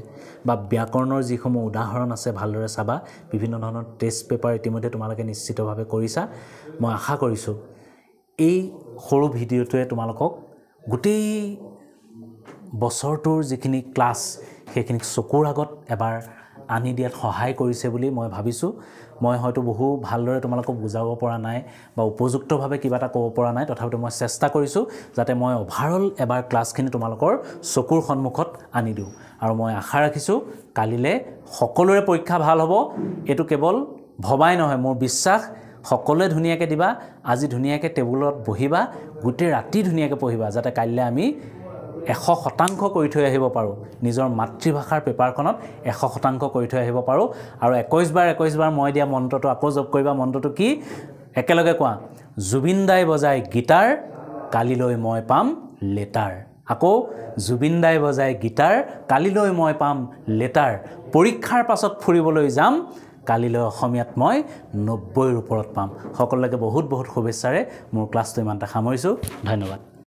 বা ব্যাকৰণৰ যিসমূহ উদাহৰণ আছে ভালদৰে চাবা বিভিন্ন ধৰণৰ টেষ্ট পেপাৰ ইতিমধ্যে তোমালোকে নিশ্চিতভাৱে কৰিছা মই আশা কৰিছোঁ এই সৰু ভিডিঅ'টোৱে তোমালোকক গোটেই বছৰটোৰ যিখিনি ক্লাছ সেইখিনিক চকুৰ আগত এবাৰ আনি দিয়াত সহায় কৰিছে বুলি মই ভাবিছোঁ মই হয়তো বহু ভালদৰে তোমালোকক বুজাব পৰা নাই বা উপযুক্তভাৱে কিবা এটা ক'ব পৰা নাই তথাপিতো মই চেষ্টা কৰিছোঁ যাতে মই অ'ভাৰঅল এবাৰ ক্লাছখিনি তোমালোকৰ চকুৰ সন্মুখত আনি দিওঁ আৰু মই আশা ৰাখিছোঁ কালিলৈ সকলোৰে পৰীক্ষা ভাল হ'ব এইটো কেৱল ভবাই নহয় মোৰ বিশ্বাস সকলোৱে ধুনীয়াকৈ দিবা আজি ধুনীয়াকৈ টেবুলত বহিবা গোটেই ৰাতি ধুনীয়াকৈ পঢ়িবা যাতে কাইলৈ আমি এশ শতাংশ কৰি থৈ আহিব পাৰোঁ নিজৰ মাতৃভাষাৰ পেপাৰখনত এশ শতাংশ কৰি থৈ আহিব পাৰোঁ আৰু একৈছ বাৰ একৈছ বাৰ মই দিয়া মন্ত্ৰটো আকৌ জপ কৰিবা মন্ত্ৰটো কি একেলগে কোৱা জুবিন দাই বজাই গীটাৰ কালিলৈ মই পাম লেটাৰ আকৌ জুবিন দাই বজাই গীটাৰ কালিলৈ মই পাম লেটাৰ পৰীক্ষাৰ পাছত ফুৰিবলৈ যাম কালিলৈ অসমীয়াত মই নব্বৈৰ ওপৰত পাম সকলোকে বহুত বহুত শুভেচ্ছাৰে মোৰ ক্লাছটো ইমানটা সামৰিছোঁ ধন্যবাদ